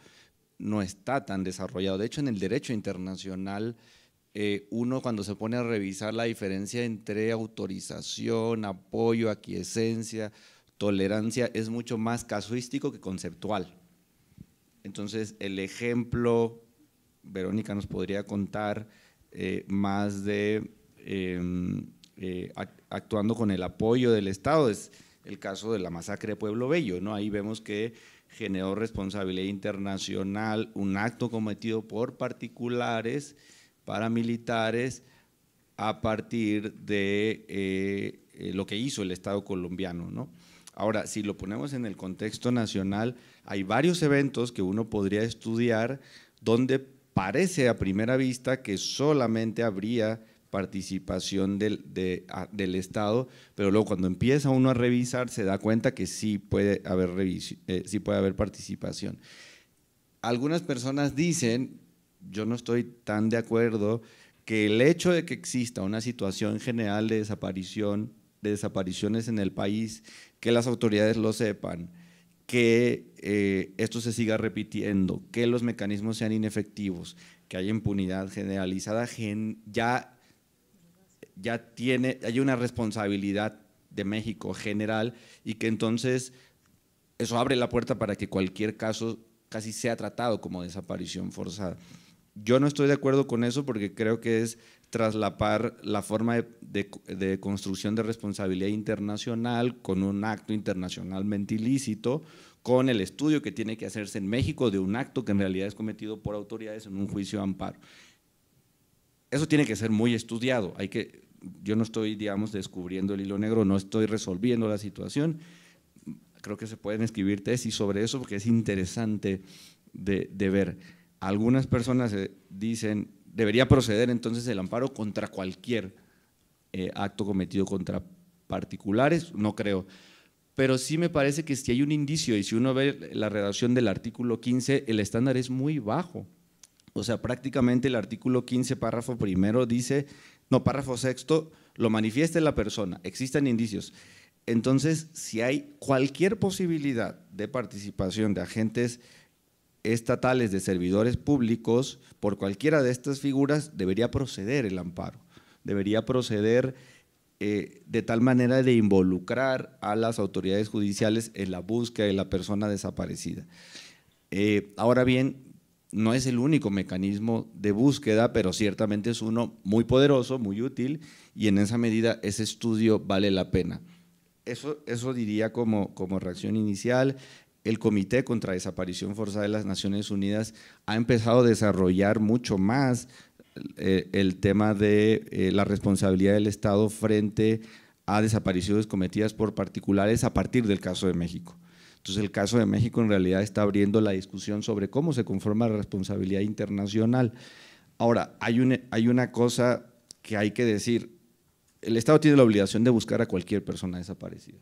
no está tan desarrollado. De hecho, en el derecho internacional, eh, uno cuando se pone a revisar la diferencia entre autorización, apoyo, aquiescencia, tolerancia, es mucho más casuístico que conceptual. Entonces, el ejemplo, Verónica nos podría contar eh, más de em, eh, actuando con el apoyo del Estado. Es el caso de la masacre de Pueblo Bello, ¿no? Ahí vemos que generó responsabilidad internacional un acto cometido por particulares, paramilitares, a partir de eh, lo que hizo el Estado colombiano, Ahora, si lo ponemos en el contexto nacional, hay varios eventos que uno podría estudiar donde parece a primera vista que solamente habría participación del, del, Estado, pero luego cuando empieza uno a revisar se da cuenta que sí puede haber, eh, sí puede haber participación. Algunas personas dicen, yo no estoy tan de acuerdo, que el hecho de que exista una situación general de desaparición, de desapariciones en el país, que las autoridades lo sepan, que eh, esto se siga repitiendo, que los mecanismos sean inefectivos, que haya impunidad generalizada, ya ya tiene, hay una responsabilidad de México general y que entonces eso abre la puerta para que cualquier caso casi sea tratado como desaparición forzada. Yo no estoy de acuerdo con eso porque creo que es traslapar la forma de, construcción de responsabilidad internacional con un acto internacionalmente ilícito, con el estudio que tiene que hacerse en México de un acto que en realidad es cometido por autoridades en un juicio de amparo. Eso tiene que ser muy estudiado, hay que yo no estoy, digamos, descubriendo el hilo negro, no estoy resolviendo la situación. Creo que se pueden escribir tesis sobre eso porque es interesante de, de ver. Algunas personas eh, dicen, debería proceder entonces el amparo contra cualquier eh, acto cometido contra particulares, no creo. Pero sí me parece que si hay un indicio y si uno ve la redacción del artículo 15, el estándar es muy bajo. O sea, prácticamente el artículo 15, párrafo primero, dice no, párrafo sexto, lo manifieste la persona, existan indicios. Entonces, si hay cualquier posibilidad de participación de agentes estatales, de servidores públicos, por cualquiera de estas figuras, debería proceder el amparo, debería proceder eh, de tal manera de involucrar a las autoridades judiciales en la búsqueda de la persona desaparecida. Eh, ahora bien, no es el único mecanismo de búsqueda, pero ciertamente es uno muy poderoso, muy útil, y en esa medida ese estudio vale la pena. Eso, diría como, reacción inicial. El Comité contra Desaparición Forzada de las Naciones Unidas ha empezado a desarrollar mucho más eh, el tema de eh, la responsabilidad del Estado frente a desapariciones cometidas por particulares a partir del caso de México. Entonces el caso de México en realidad está abriendo la discusión sobre cómo se conforma la responsabilidad internacional. Ahora, hay una, hay una cosa que hay que decir. El Estado tiene la obligación de buscar a cualquier persona desaparecida.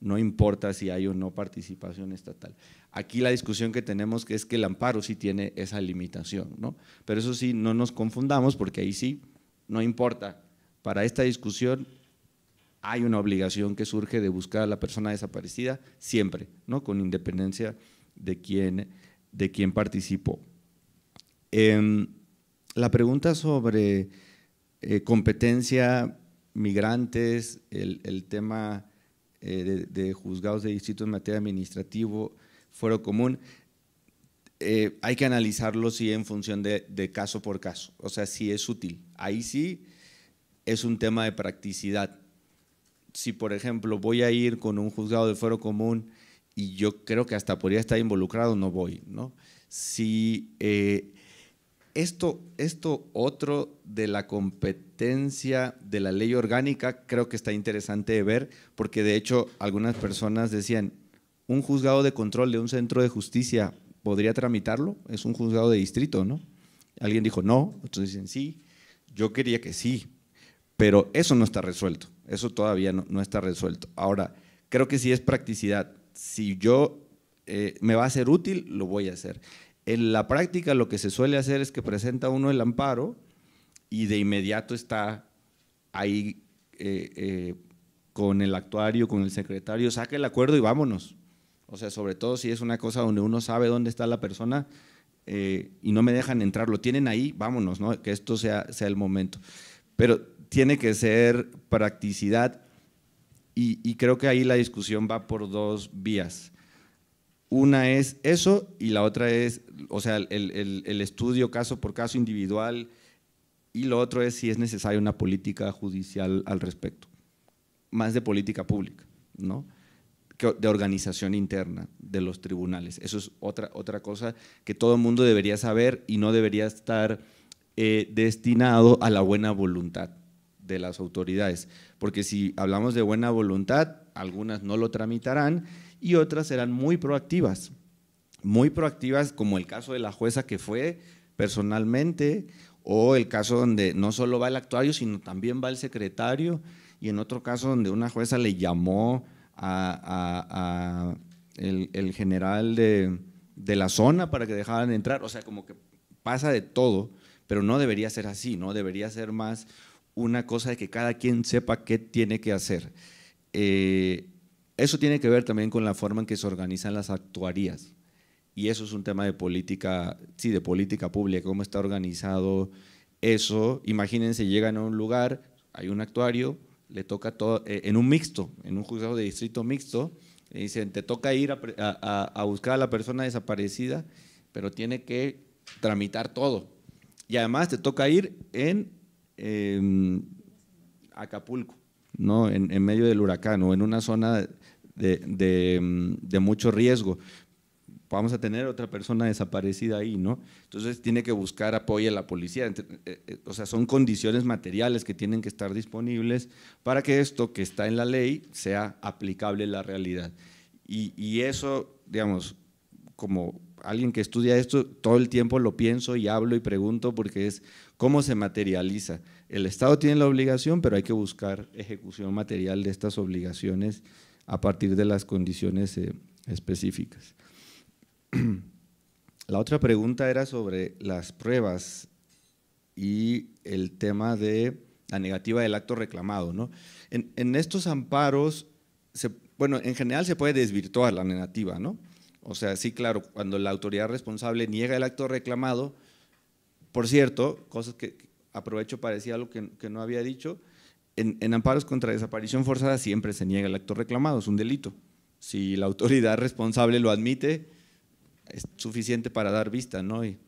No importa si hay o no participación estatal. Aquí la discusión que tenemos es que el amparo sí tiene esa limitación, ¿no? Pero eso sí, no nos confundamos porque ahí sí, no importa. Para esta discusión hay una obligación que surge de buscar a la persona desaparecida siempre, ¿no? con independencia de quién, de quién participó. Em, la pregunta sobre eh, competencia, migrantes, el, tema eh, de, juzgados de distrito en materia administrativa, fuero común, eh, hay que analizarlo sí en función de, caso por caso, o sea, si es útil. Ahí sí es un tema de practicidad si, por ejemplo, voy a ir con un juzgado de fuero común y yo creo que hasta podría estar involucrado, no voy, ¿no? Si eh, esto, esto otro de la competencia de la ley orgánica creo que está interesante de ver, porque de hecho algunas personas decían, un juzgado de control de un centro de justicia podría tramitarlo, es un juzgado de distrito, ¿no? Alguien dijo no, otros dicen sí, yo quería que sí, pero eso no está resuelto. Eso todavía no, está resuelto. Ahora, creo que si es practicidad. Si yo eh, me va a ser útil, lo voy a hacer. En la práctica lo que se suele hacer es que presenta uno el amparo y de inmediato está ahí eh, eh, con el actuario, con el secretario, saca el acuerdo y vámonos. O sea, sobre todo si es una cosa donde uno sabe dónde está la persona y no me dejan entrar, lo tienen ahí, vámonos, ¿no? que esto sea, sea el momento. Pero tiene que ser practicidad y, creo que ahí la discusión va por dos vías. Una es eso y la otra es, o sea, el, estudio caso por caso individual y lo otro es si es necesaria una política judicial al respecto, más de política pública, ¿no? de organización interna de los tribunales. Eso es otra, otra cosa que todo el mundo debería saber y no debería estar eh, destinado a la buena voluntad de las autoridades, porque si hablamos de buena voluntad, algunas no lo tramitarán y otras serán muy proactivas, muy proactivas como el caso de la jueza que fue personalmente o el caso donde no solo va el actuario, sino también va el secretario y en otro caso donde una jueza le llamó a, el, general de, de, la zona para que dejaran de entrar, o sea, como que pasa de todo, pero no debería ser así, ¿no? Debería ser más una cosa de que cada quien sepa qué tiene que hacer. Eh, eso tiene que ver también con la forma en que se organizan las actuarías. Y eso es un tema de política, sí, de política pública, cómo está organizado eso. Imagínense, llegan a un lugar, hay un actuario, le toca todo, eh, en un mixto, en un juzgado de distrito mixto, le dicen, te toca ir a, a buscar a la persona desaparecida, pero tiene que tramitar todo. Y además te toca ir en Em, Acapulco, ¿no? En, medio del huracán o en una zona em, de, mucho riesgo. Vamos a tener otra persona desaparecida ahí, ¿no? Entonces tiene que buscar apoyo a la policía. Eh, eh, o sea, son condiciones materiales que tienen que estar disponibles para que esto que está en la ley sea aplicable en la realidad. y eso, digamos, como alguien que estudia esto, todo el tiempo lo pienso y hablo y pregunto porque es ¿Cómo se materializa? El Estado tiene la obligación, pero hay que buscar ejecución material de estas obligaciones a partir de las condiciones eh, específicas. La otra pregunta era sobre las pruebas y el tema de la negativa del acto reclamado. En, estos amparos, bueno, en general se puede desvirtuar la negativa, ¿no? O sea, sí, claro, cuando la autoridad responsable niega el acto reclamado, por cierto, cosas que aprovecho para decir algo que, no había dicho, en, amparos contra desaparición forzada siempre se niega el acto reclamado, es un delito. Si la autoridad responsable lo admite, es suficiente para dar vista ¿no? y,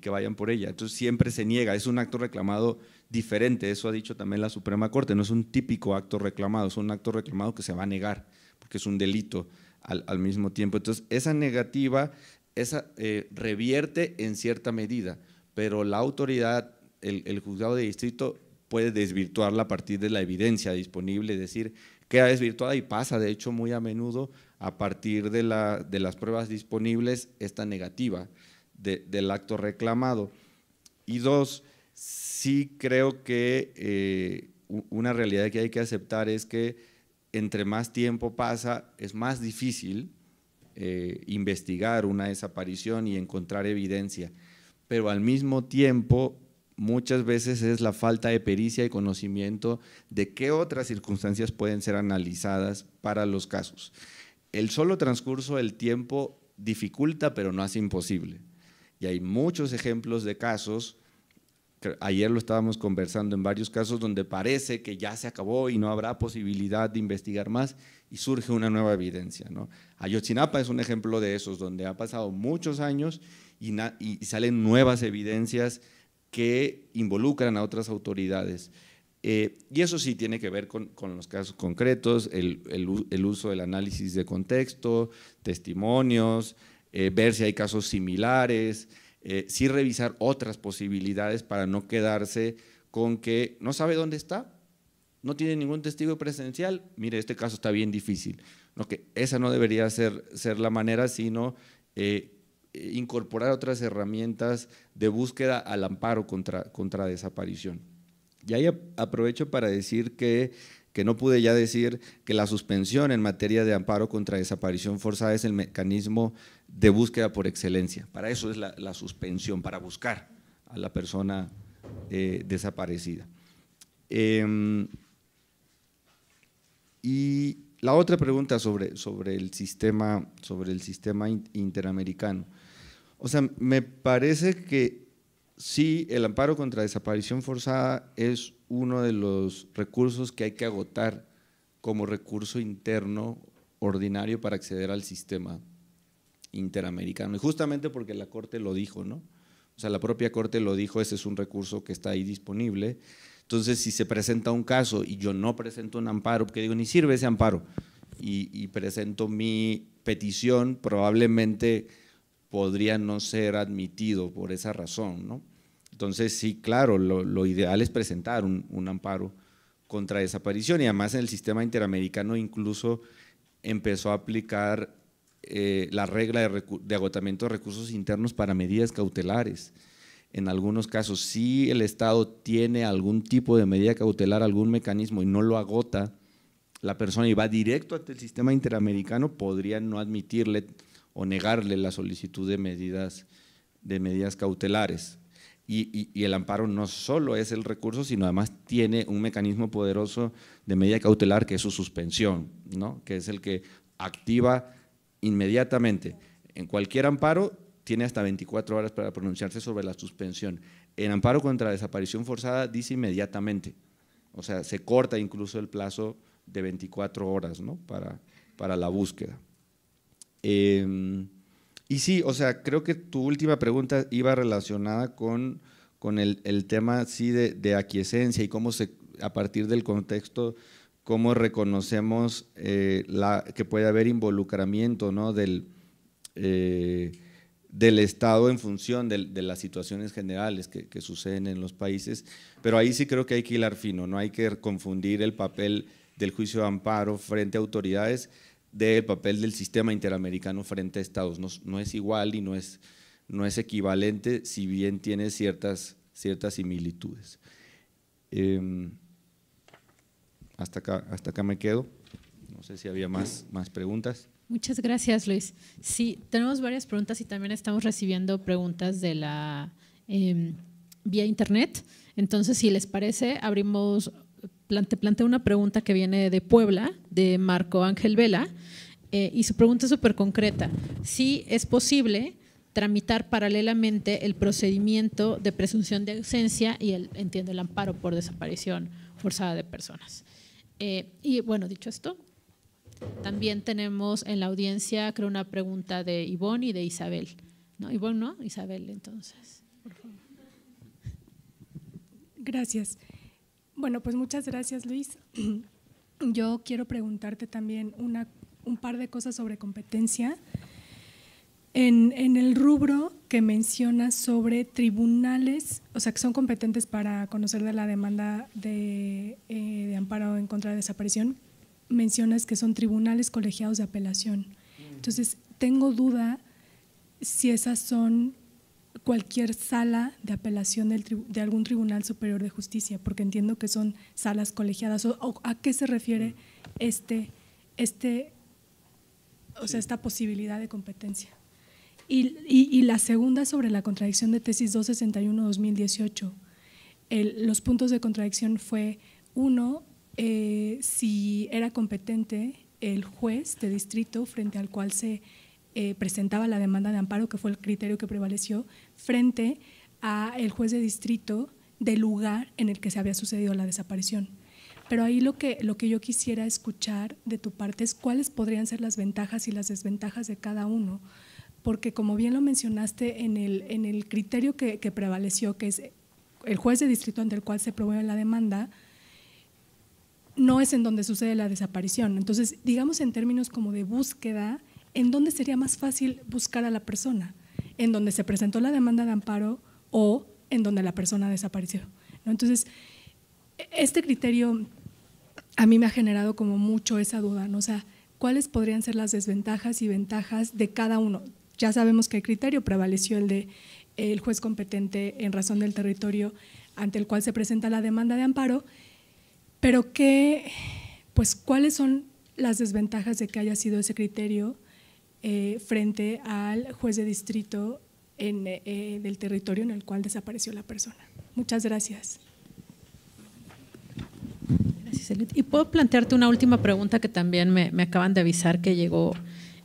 que vayan por ella. Entonces siempre se niega, es un acto reclamado diferente, eso ha dicho también la Suprema Corte, no es un típico acto reclamado, es un acto reclamado que se va a negar, porque es un delito al, mismo tiempo. Entonces esa negativa esa, eh, revierte en cierta medida pero la autoridad, el, juzgado de distrito puede desvirtuarla a partir de la evidencia disponible, es decir, queda desvirtuada y pasa, de hecho, muy a menudo a partir de, las pruebas disponibles esta negativa del acto reclamado. Y dos, sí creo que eh, una realidad que hay que aceptar es que entre más tiempo pasa, es más difícil eh, investigar una desaparición y encontrar evidencia pero al mismo tiempo muchas veces es la falta de pericia y conocimiento de qué otras circunstancias pueden ser analizadas para los casos. El solo transcurso del tiempo dificulta, pero no hace imposible. Y hay muchos ejemplos de casos, ayer lo estábamos conversando en varios casos donde parece que ya se acabó y no habrá posibilidad de investigar más y surge una nueva evidencia. Ayotzinapa es un ejemplo de esos, donde ha pasado muchos años y, salen nuevas evidencias que involucran a otras autoridades. Eh, y eso sí tiene que ver con, los casos concretos, el, uso del análisis de contexto, testimonios, eh, ver si hay casos similares, eh, sí revisar otras posibilidades para no quedarse con que no sabe dónde está, no tiene ningún testigo presencial, mire, este caso está bien difícil. No, que esa no debería ser, ser la manera, sino eh, eh, incorporar otras herramientas de búsqueda al amparo contra, contra desaparición. Y ahí aprovecho para decir que, que no pude ya decir que la suspensión en materia de amparo contra desaparición forzada es el mecanismo de búsqueda por excelencia. Para eso es la, suspensión, para buscar a la persona eh, desaparecida. Em, y la otra pregunta sobre, sobre el sistema, sobre el sistema interamericano. O sea, me parece que sí, el amparo contra desaparición forzada es uno de los recursos que hay que agotar como recurso interno ordinario para acceder al sistema interamericano. Y justamente porque la Corte lo dijo, ¿no? O sea, la propia Corte lo dijo, ese es un recurso que está ahí disponible. Entonces, si se presenta un caso y yo no presento un amparo, porque digo, ni sirve ese amparo, y, presento mi petición, probablemente podría no ser admitido por esa razón, ¿no? Entonces, sí, claro, lo, ideal es presentar un, amparo contra desaparición. y además en el sistema interamericano incluso empezó a aplicar eh, la regla de agotamiento de recursos internos para medidas cautelares. En algunos casos, si el Estado tiene algún tipo de medida cautelar, algún mecanismo y no lo agota, la persona y va directo ante el sistema interamericano, podría no admitirle o negarle la solicitud de medidas, de medidas cautelares. Y, el amparo no solo es el recurso, sino además tiene un mecanismo poderoso de medida cautelar que es su suspensión, ¿no? que es el que activa inmediatamente en cualquier amparo tiene hasta 24 horas para pronunciarse sobre la suspensión. En amparo contra la desaparición forzada dice inmediatamente, o sea, se corta incluso el plazo de 24 horas ¿no? para, para la búsqueda. Em, y sí, o sea, creo que tu última pregunta iba relacionada con, con el, tema sí, de, de, aquiescencia y cómo se, a partir del contexto, cómo reconocemos eh, la, que puede haber involucramiento ¿no? del, eh, del Estado en función de, las situaciones generales que, suceden en los países, pero ahí sí creo que hay que hilar fino, no hay que confundir el papel del juicio de amparo frente a autoridades del papel del sistema interamericano frente a Estados. No, es igual y no es, no es equivalente, si bien tiene ciertas, ciertas similitudes. Em, hasta, acá, hasta acá me quedo. No sé si había más, más preguntas. Muchas gracias, Luis. Sí, tenemos varias preguntas y también estamos recibiendo preguntas de la em, vía internet. Entonces, si les parece, abrimos, plante, planteo una pregunta que viene de Puebla, de Marco Ángel Vela, eh, y su pregunta es súper concreta. Si es posible tramitar paralelamente el procedimiento de presunción de ausencia y el, entiendo, el amparo por desaparición forzada de personas. Eh, y bueno, dicho esto, también tenemos en la audiencia, creo, una pregunta de Ivonne y de Isabel. ¿No? Ivonne, ¿no? Isabel, entonces. Gracias. Bueno, pues muchas gracias, Luis. Yo quiero preguntarte también una, un par de cosas sobre competencia. En, el rubro que mencionas sobre tribunales, o sea, que son competentes para conocer de la demanda de, eh, de amparo en contra de desaparición, mencionas que son tribunales colegiados de apelación. Entonces, tengo duda si esas son cualquier sala de apelación del de algún tribunal superior de justicia, porque entiendo que son salas colegiadas. O, ¿A qué se refiere mm. este, este, o sea, esta posibilidad de competencia? Y, y, y la segunda sobre la contradicción de tesis 261-2018. los puntos de contradicción fue, uno, eh, si era competente el juez de distrito frente al cual se eh, presentaba la demanda de amparo, que fue el criterio que prevaleció, frente al juez de distrito del lugar en el que se había sucedido la desaparición. Pero ahí lo que, lo que yo quisiera escuchar de tu parte es cuáles podrían ser las ventajas y las desventajas de cada uno, porque como bien lo mencionaste en el, criterio que, que prevaleció, que es el juez de distrito ante el cual se promueve la demanda, no es en donde sucede la desaparición. Entonces, digamos en términos como de búsqueda, ¿en dónde sería más fácil buscar a la persona? ¿En donde se presentó la demanda de amparo o en donde la persona desapareció? Entonces, este criterio a mí me ha generado como mucho esa duda, ¿no? O sea, ¿cuáles podrían ser las desventajas y ventajas de cada uno? Ya sabemos que el criterio prevaleció el de el juez competente en razón del territorio ante el cual se presenta la demanda de amparo, pero pues, ¿cuáles son las desventajas de que haya sido ese criterio eh, frente al juez de distrito en, eh, eh, del territorio en el cual desapareció la persona? Muchas gracias. Gracias, Elit. Y puedo plantearte una última pregunta que también me, acaban de avisar que llegó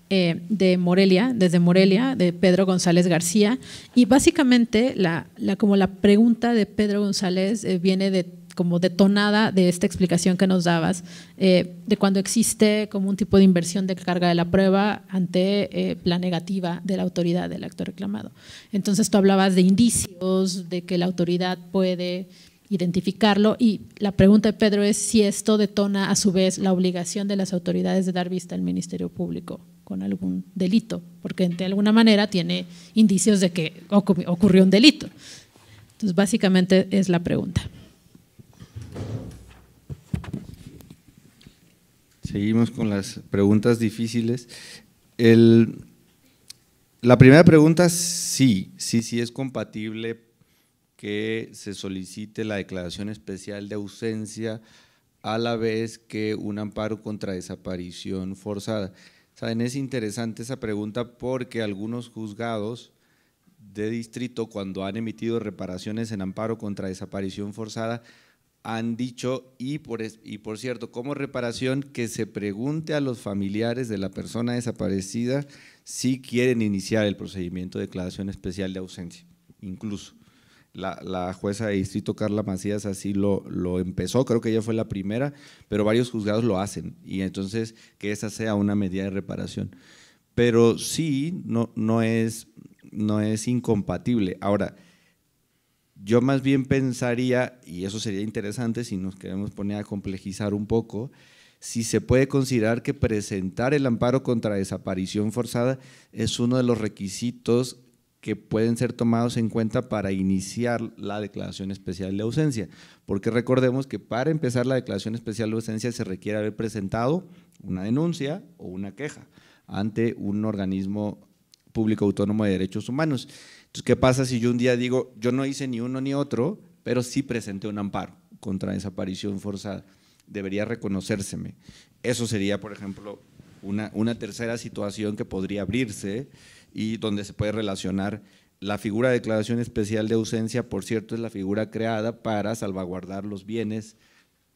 de Morelia, desde Morelia, de Pedro González García. Y básicamente, la, como la pregunta de Pedro González viene de como detonada de esta explicación que nos dabas, eh, de cuando existe como un tipo de inversión de carga de la prueba ante eh, la negativa de la autoridad del acto reclamado. Entonces tú hablabas de indicios, de que la autoridad puede identificarlo y la pregunta de Pedro es si esto detona a su vez la obligación de las autoridades de dar vista al Ministerio Público con algún delito, porque de alguna manera tiene indicios de que ocurrió un delito. Entonces, básicamente es la pregunta. Seguimos con las preguntas difíciles. la primera pregunta, sí, sí, sí es compatible que se solicite la declaración especial de ausencia a la vez que un amparo contra desaparición forzada. Saben, es interesante esa pregunta porque algunos juzgados de distrito, cuando han emitido reparaciones en amparo contra desaparición forzada, han dicho, y por, y por cierto, como reparación, que se pregunte a los familiares de la persona desaparecida si quieren iniciar el procedimiento de declaración especial de ausencia. Incluso la, jueza de distrito Carla Macías así lo, lo empezó, creo que ella fue la primera, pero varios juzgados lo hacen, y entonces que esa sea una medida de reparación. Pero sí, no, no, es, no es incompatible. Ahora, yo más bien pensaría, y eso sería interesante si nos queremos poner a complejizar un poco, si se puede considerar que presentar el amparo contra desaparición forzada es uno de los requisitos que pueden ser tomados en cuenta para iniciar la declaración especial de ausencia, porque recordemos que para empezar la declaración especial de ausencia se requiere haber presentado una denuncia o una queja ante un organismo público autónomo de derechos humanos. Entonces, ¿qué pasa si yo un día digo, yo no hice ni uno ni otro, pero sí presenté un amparo contra desaparición forzada? Debería reconocérseme. Eso sería, por ejemplo, una, tercera situación que podría abrirse y donde se puede relacionar la figura de declaración especial de ausencia, por cierto, es la figura creada para salvaguardar los bienes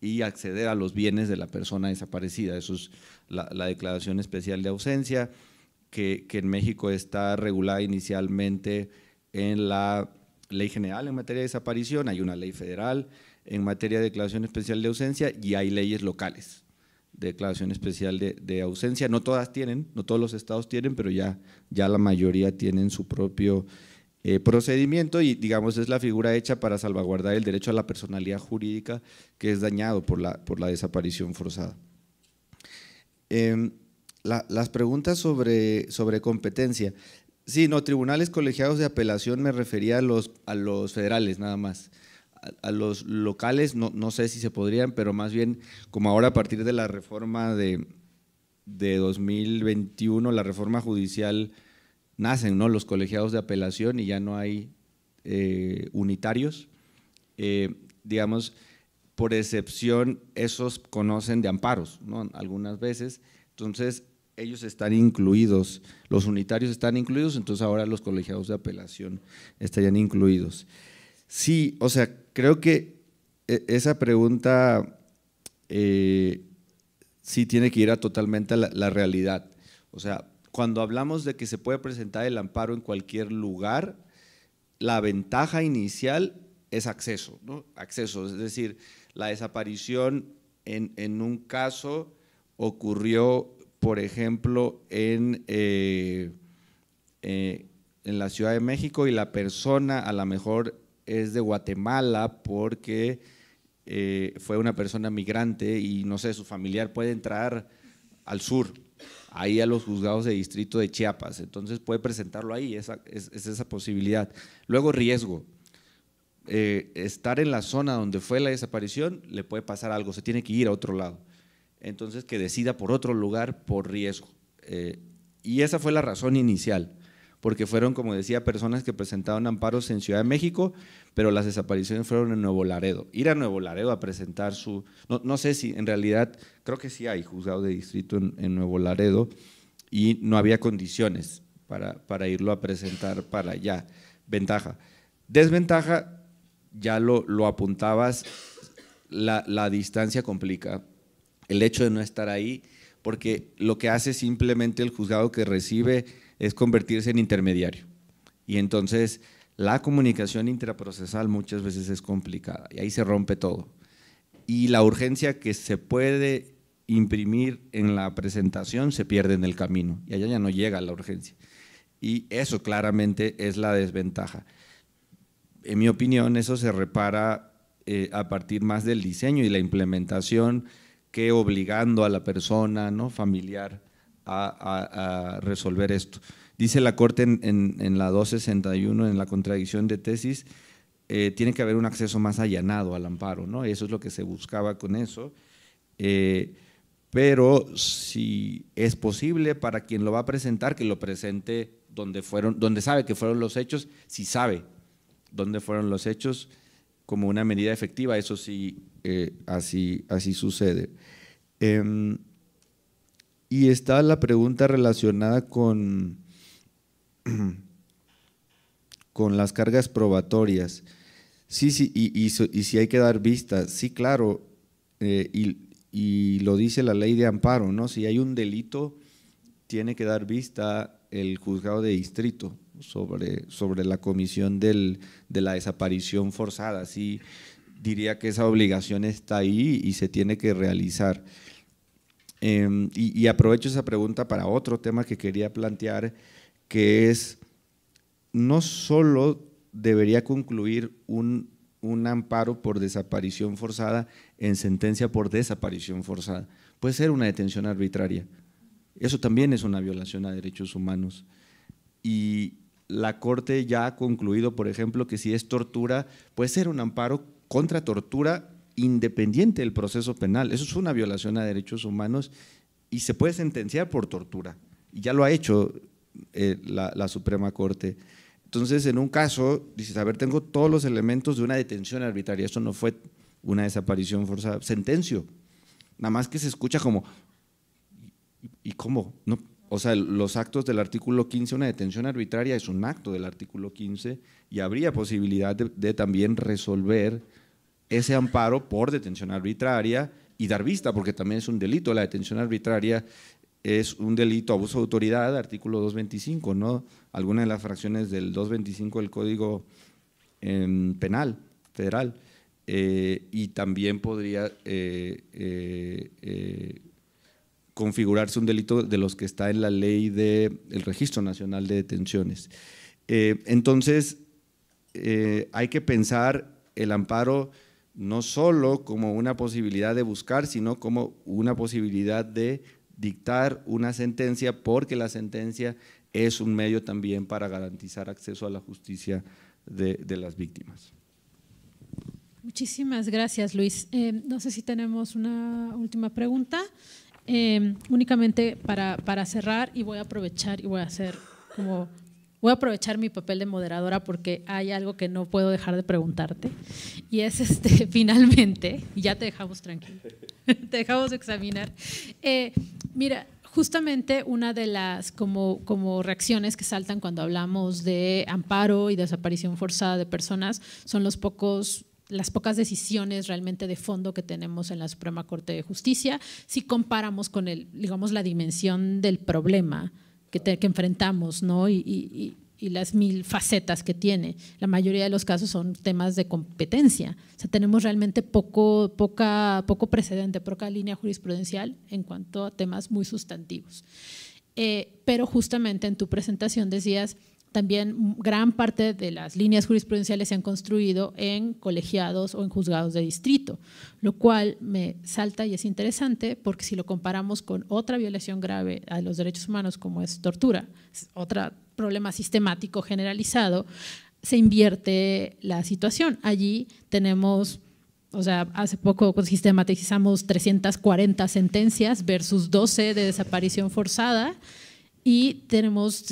y acceder a los bienes de la persona desaparecida. Eso es la, declaración especial de ausencia, que, que, en México está regulada inicialmente en la ley general en materia de desaparición, hay una ley federal en materia de declaración especial de ausencia y hay leyes locales de declaración especial de, ausencia. No todas tienen, no todos los estados tienen, pero ya, ya la mayoría tienen su propio eh, procedimiento y digamos es la figura hecha para salvaguardar el derecho a la personalidad jurídica que es dañado por la, por la desaparición forzada. Em, las preguntas sobre, sobre competencia. Sí, no, tribunales colegiados de apelación me refería a los, a los federales nada más. A, los locales no, no, sé si se podrían, pero más bien como ahora a partir de la reforma de, de 2021, la reforma judicial, nacen ¿no? los colegiados de apelación y ya no hay eh, unitarios. Eh, digamos, por excepción, esos conocen de amparos ¿no? algunas veces. Entonces, ellos están incluidos, los unitarios están incluidos, entonces ahora los colegiados de apelación estarían incluidos. Sí, o sea, creo que eh, esa pregunta eh, sí tiene que ir a totalmente a la, realidad. O sea, cuando hablamos de que se puede presentar el amparo en cualquier lugar, la ventaja inicial es acceso, ¿no? Acceso, es decir, la desaparición en un caso ocurrió por ejemplo, en, eh, eh, en la Ciudad de México y la persona a lo mejor es de Guatemala porque eh, fue una persona migrante y no sé, su familiar puede entrar al sur, ahí a los juzgados de distrito de Chiapas, entonces puede presentarlo ahí, esa, es, esa posibilidad. Luego riesgo, estar en la zona donde fue la desaparición le puede pasar algo, se tiene que ir a otro lado entonces que decida por otro lugar por riesgo. Eh, y esa fue la razón inicial, porque fueron, como decía, personas que presentaban amparos en Ciudad de México, pero las desapariciones fueron en Nuevo Laredo. Ir a Nuevo Laredo a presentar su... No, sé si en realidad, creo que sí hay juzgado de distrito en, Nuevo Laredo y no había condiciones para, para irlo a presentar para allá. Ventaja. Desventaja, ya lo, apuntabas, la, la distancia complica el hecho de no estar ahí, porque lo que hace simplemente el juzgado que recibe es convertirse en intermediario. Y entonces la comunicación intraprocesal muchas veces es complicada y ahí se rompe todo. Y la urgencia que se puede imprimir en la presentación se pierde en el camino y allá ya no llega la urgencia. Y eso claramente es la desventaja. En mi opinión, eso se repara eh, a partir más del diseño y la implementación que obligando a la persona ¿no? familiar a, resolver esto. Dice la Corte en, la 261, en la contradicción de tesis, eh, tiene que haber un acceso más allanado al amparo, ¿no? Eso es lo que se buscaba con eso. Eh, pero si es posible para quien lo va a presentar, que lo presente donde, fueron, donde sabe que fueron los hechos, si sabe dónde fueron los hechos, como una medida efectiva, eso sí eh, así, así sucede. Em, y está la pregunta relacionada con, con las cargas probatorias. Sí, sí, y, y, si hay que dar vista, sí, claro, eh, y, y, lo dice la ley de amparo, ¿no? Si hay un delito, tiene que dar vista el juzgado de distrito sobre, sobre la comisión del, de la desaparición forzada. sí diría que esa obligación está ahí y se tiene que realizar. Em, y, aprovecho esa pregunta para otro tema que quería plantear, que es, no solo debería concluir un, un amparo por desaparición forzada en sentencia por desaparición forzada, puede ser una detención arbitraria. Eso también es una violación a derechos humanos. Y la Corte ya ha concluido, por ejemplo, que si es tortura, puede ser un amparo contra tortura independiente del proceso penal. Eso es una violación a derechos humanos y se puede sentenciar por tortura. Y ya lo ha hecho eh, la, Suprema Corte. Entonces, en un caso, dices, a ver, tengo todos los elementos de una detención arbitraria. eso no fue una desaparición forzada. Sentencio. Nada más que se escucha como, ¿y, cómo? No, o sea, los actos del artículo 15, una detención arbitraria es un acto del artículo 15 y habría posibilidad de también resolver ese amparo por detención arbitraria y dar vista, porque también es un delito. La detención arbitraria es un delito, abuso de autoridad, artículo 225, ¿no? Alguna de las fracciones del 225 del Código em, Penal Federal. Eh, y también podría eh, eh, configurarse un delito de los que está en la ley del Registro Nacional de Detenciones. entonces, hay que pensar el amparo no solo como una posibilidad de buscar, sino como una posibilidad de dictar una sentencia, porque la sentencia es un medio también para garantizar acceso a la justicia de, las víctimas. Muchísimas gracias, Luis. Eh, no sé si tenemos una última pregunta. Eh, únicamente para, para cerrar, y voy a aprovechar y voy a hacer como voy a aprovechar mi papel de moderadora porque hay algo que no puedo dejar de preguntarte y es este, finalmente, ya te dejamos tranquilo, te dejamos examinar. Eh, mira, justamente una de las como, como reacciones que saltan cuando hablamos de amparo y desaparición forzada de personas son los pocos las pocas decisiones realmente de fondo que tenemos en la Suprema Corte de Justicia, si comparamos con el, digamos, la dimensión del problema que, que enfrentamos, ¿no? Y, las mil facetas que tiene. La mayoría de los casos son temas de competencia. O sea, tenemos realmente poco, poca, poco precedente, poca línea jurisprudencial en cuanto a temas muy sustantivos. Eh, pero justamente en tu presentación decías, también gran parte de las líneas jurisprudenciales se han construido en colegiados o en juzgados de distrito, lo cual me salta y es interesante porque si lo comparamos con otra violación grave a los derechos humanos como es tortura, otro problema sistemático generalizado, se invierte la situación. Allí tenemos o sea, hace poco sistematizamos 340 sentencias versus 12 de desaparición forzada y tenemos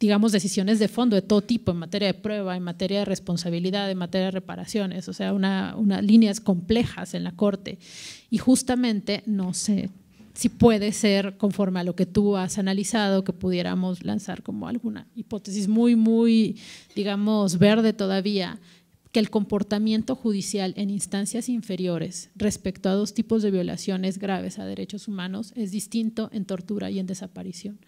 digamos, decisiones de fondo de todo tipo, en materia de prueba, en materia de responsabilidad, en materia de reparaciones, o sea, una, líneas complejas en la Corte. Y justamente no sé si puede ser conforme a lo que tú has analizado, que pudiéramos lanzar como alguna hipótesis muy, muy, digamos, verde todavía, que el comportamiento judicial en instancias inferiores respecto a dos tipos de violaciones graves a derechos humanos es distinto en tortura y en desaparición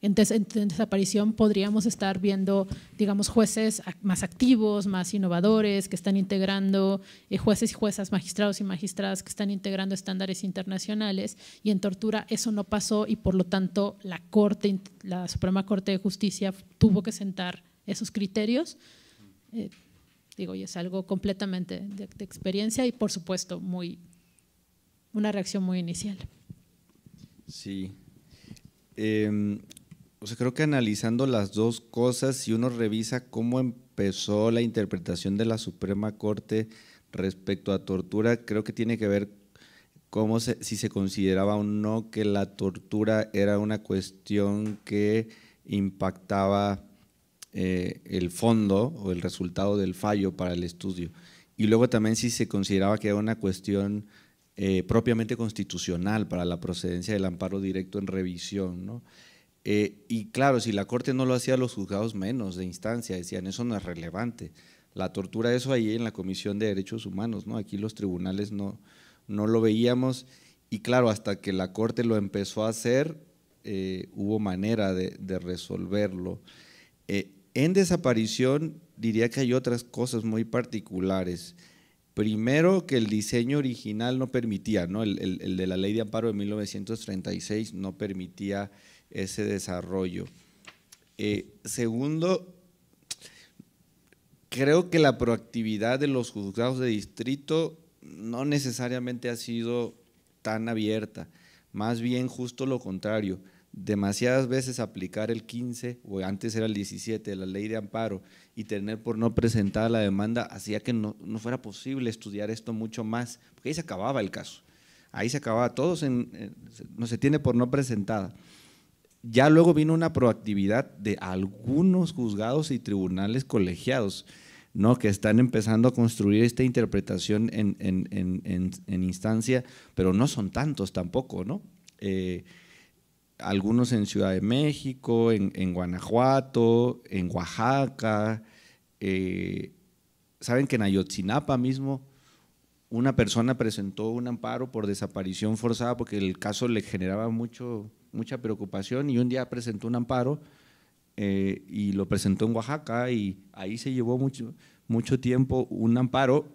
en, desaparición podríamos estar viendo, digamos, jueces más activos, más innovadores, que están integrando, eh, jueces y juezas, magistrados y magistradas que están integrando estándares internacionales. Y en tortura eso no pasó y por lo tanto la, corte, la Suprema Corte de Justicia tuvo que sentar esos criterios. Eh, digo, y es algo completamente de, experiencia y por supuesto muy, una reacción muy inicial. Sí, em, o sea, creo que analizando las dos cosas, si uno revisa cómo empezó la interpretación de la Suprema Corte respecto a tortura, creo que tiene que ver cómo si se consideraba o no que la tortura era una cuestión que impactaba eh, el fondo o el resultado del fallo para el estudio. Y luego también si se consideraba que era una cuestión eh, propiamente constitucional para la procedencia del amparo directo en revisión. ¿no? Eh, y claro, si la Corte no lo hacía, los juzgados menos de instancia decían, eso no es relevante. La tortura, eso ahí en la Comisión de Derechos Humanos, ¿no? Aquí los tribunales no, no lo veíamos. Y claro, hasta que la Corte lo empezó a hacer, eh, hubo manera de, resolverlo. Eh, en desaparición, diría que hay otras cosas muy particulares. Primero, que el diseño original no permitía, ¿no? el de la ley de amparo de 1936 no permitía ese desarrollo. Eh, segundo, creo que la proactividad de los juzgados de distrito no necesariamente ha sido tan abierta, más bien justo lo contrario. Demasiadas veces aplicar el 15 o antes era el 17 de la ley de amparo y tener por no presentada la demanda hacía que no, fuera posible estudiar esto mucho más, porque ahí se acababa el caso, ahí se acababa, todos eh, no se tiene por no presentada ya luego vino una proactividad de algunos juzgados y tribunales colegiados, ¿no? que están empezando a construir esta interpretación en, instancia, pero no son tantos tampoco, ¿no? Eh, algunos en Ciudad de México, en, Guanajuato, en Oaxaca, eh, saben que en Ayotzinapa mismo una persona presentó un amparo por desaparición forzada porque el caso le generaba mucho, mucha preocupación y un día presentó un amparo eh, y lo presentó en Oaxaca y ahí se llevó mucho, mucho tiempo un amparo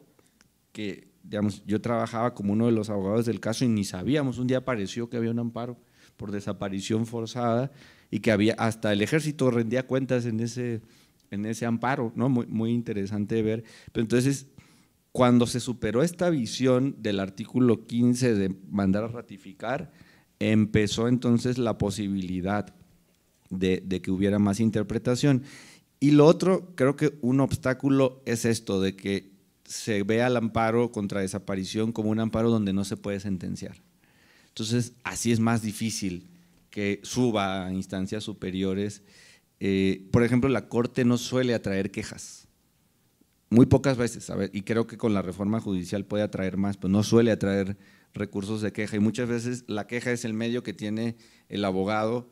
que, digamos, yo trabajaba como uno de los abogados del caso y ni sabíamos, un día apareció que había un amparo por desaparición forzada y que había hasta el ejército rendía cuentas en ese, en ese amparo, ¿no? Muy, muy interesante de ver. Pero entonces, cuando se superó esta visión del artículo 15 de mandar a ratificar, empezó entonces la posibilidad de, que hubiera más interpretación. Y lo otro, creo que un obstáculo es esto, de que se vea el amparo contra desaparición como un amparo donde no se puede sentenciar. Entonces, así es más difícil que suba a instancias superiores. Eh, por ejemplo, la Corte no suele atraer quejas. Muy pocas veces, y creo que con la reforma judicial puede atraer más, pero no suele atraer recursos de queja y muchas veces la queja es el medio que tiene el abogado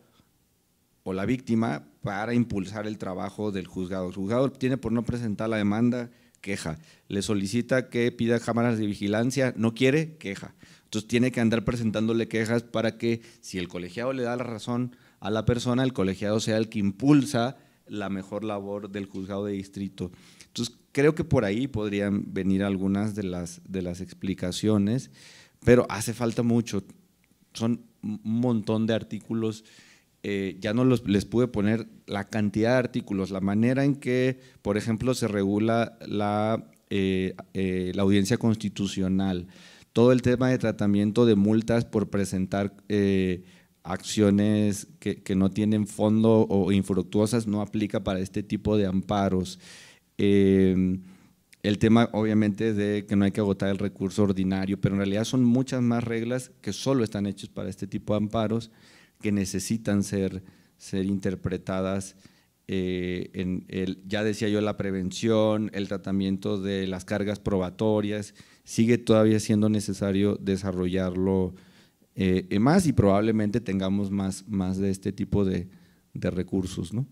o la víctima para impulsar el trabajo del juzgado. El juzgado tiene por no presentar la demanda queja, le solicita que pida cámaras de vigilancia, no quiere queja. Entonces tiene que andar presentándole quejas para que si el colegiado le da la razón a la persona, el colegiado sea el que impulsa la mejor labor del juzgado de distrito. Entonces creo que por ahí podrían venir algunas de las, de las explicaciones pero hace falta mucho. Son un montón de artículos. Eh, ya no les pude poner la cantidad de artículos, la manera en que, por ejemplo, se regula la, eh, eh, audiencia constitucional, todo el tema de tratamiento de multas por presentar acciones que, no tienen fondo o infructuosas no aplica para este tipo de amparos. El tema, obviamente, de que no hay que agotar el recurso ordinario, pero en realidad son muchas más reglas que solo están hechas para este tipo de amparos que necesitan ser, ser interpretadas. Eh, en el, ya decía yo, la prevención, el tratamiento de las cargas probatorias, sigue todavía siendo necesario desarrollarlo eh, más y probablemente tengamos más, más de este tipo de, de recursos, ¿no?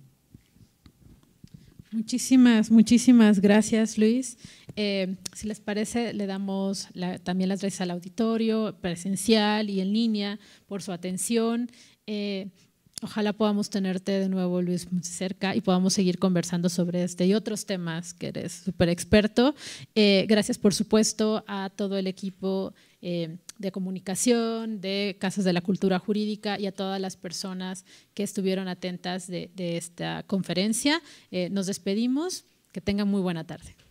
Muchísimas, muchísimas gracias, Luis. Eh, si les parece, le damos también las gracias al auditorio presencial y en línea por su atención. Eh, ojalá podamos tenerte de nuevo, Luis, muy cerca y podamos seguir conversando sobre este y otros temas que eres súper experto. Eh, gracias, por supuesto, a todo el equipo de comunicación, de casas de la cultura jurídica y a todas las personas que estuvieron atentas de, esta conferencia. Eh, nos despedimos. Que tengan muy buena tarde.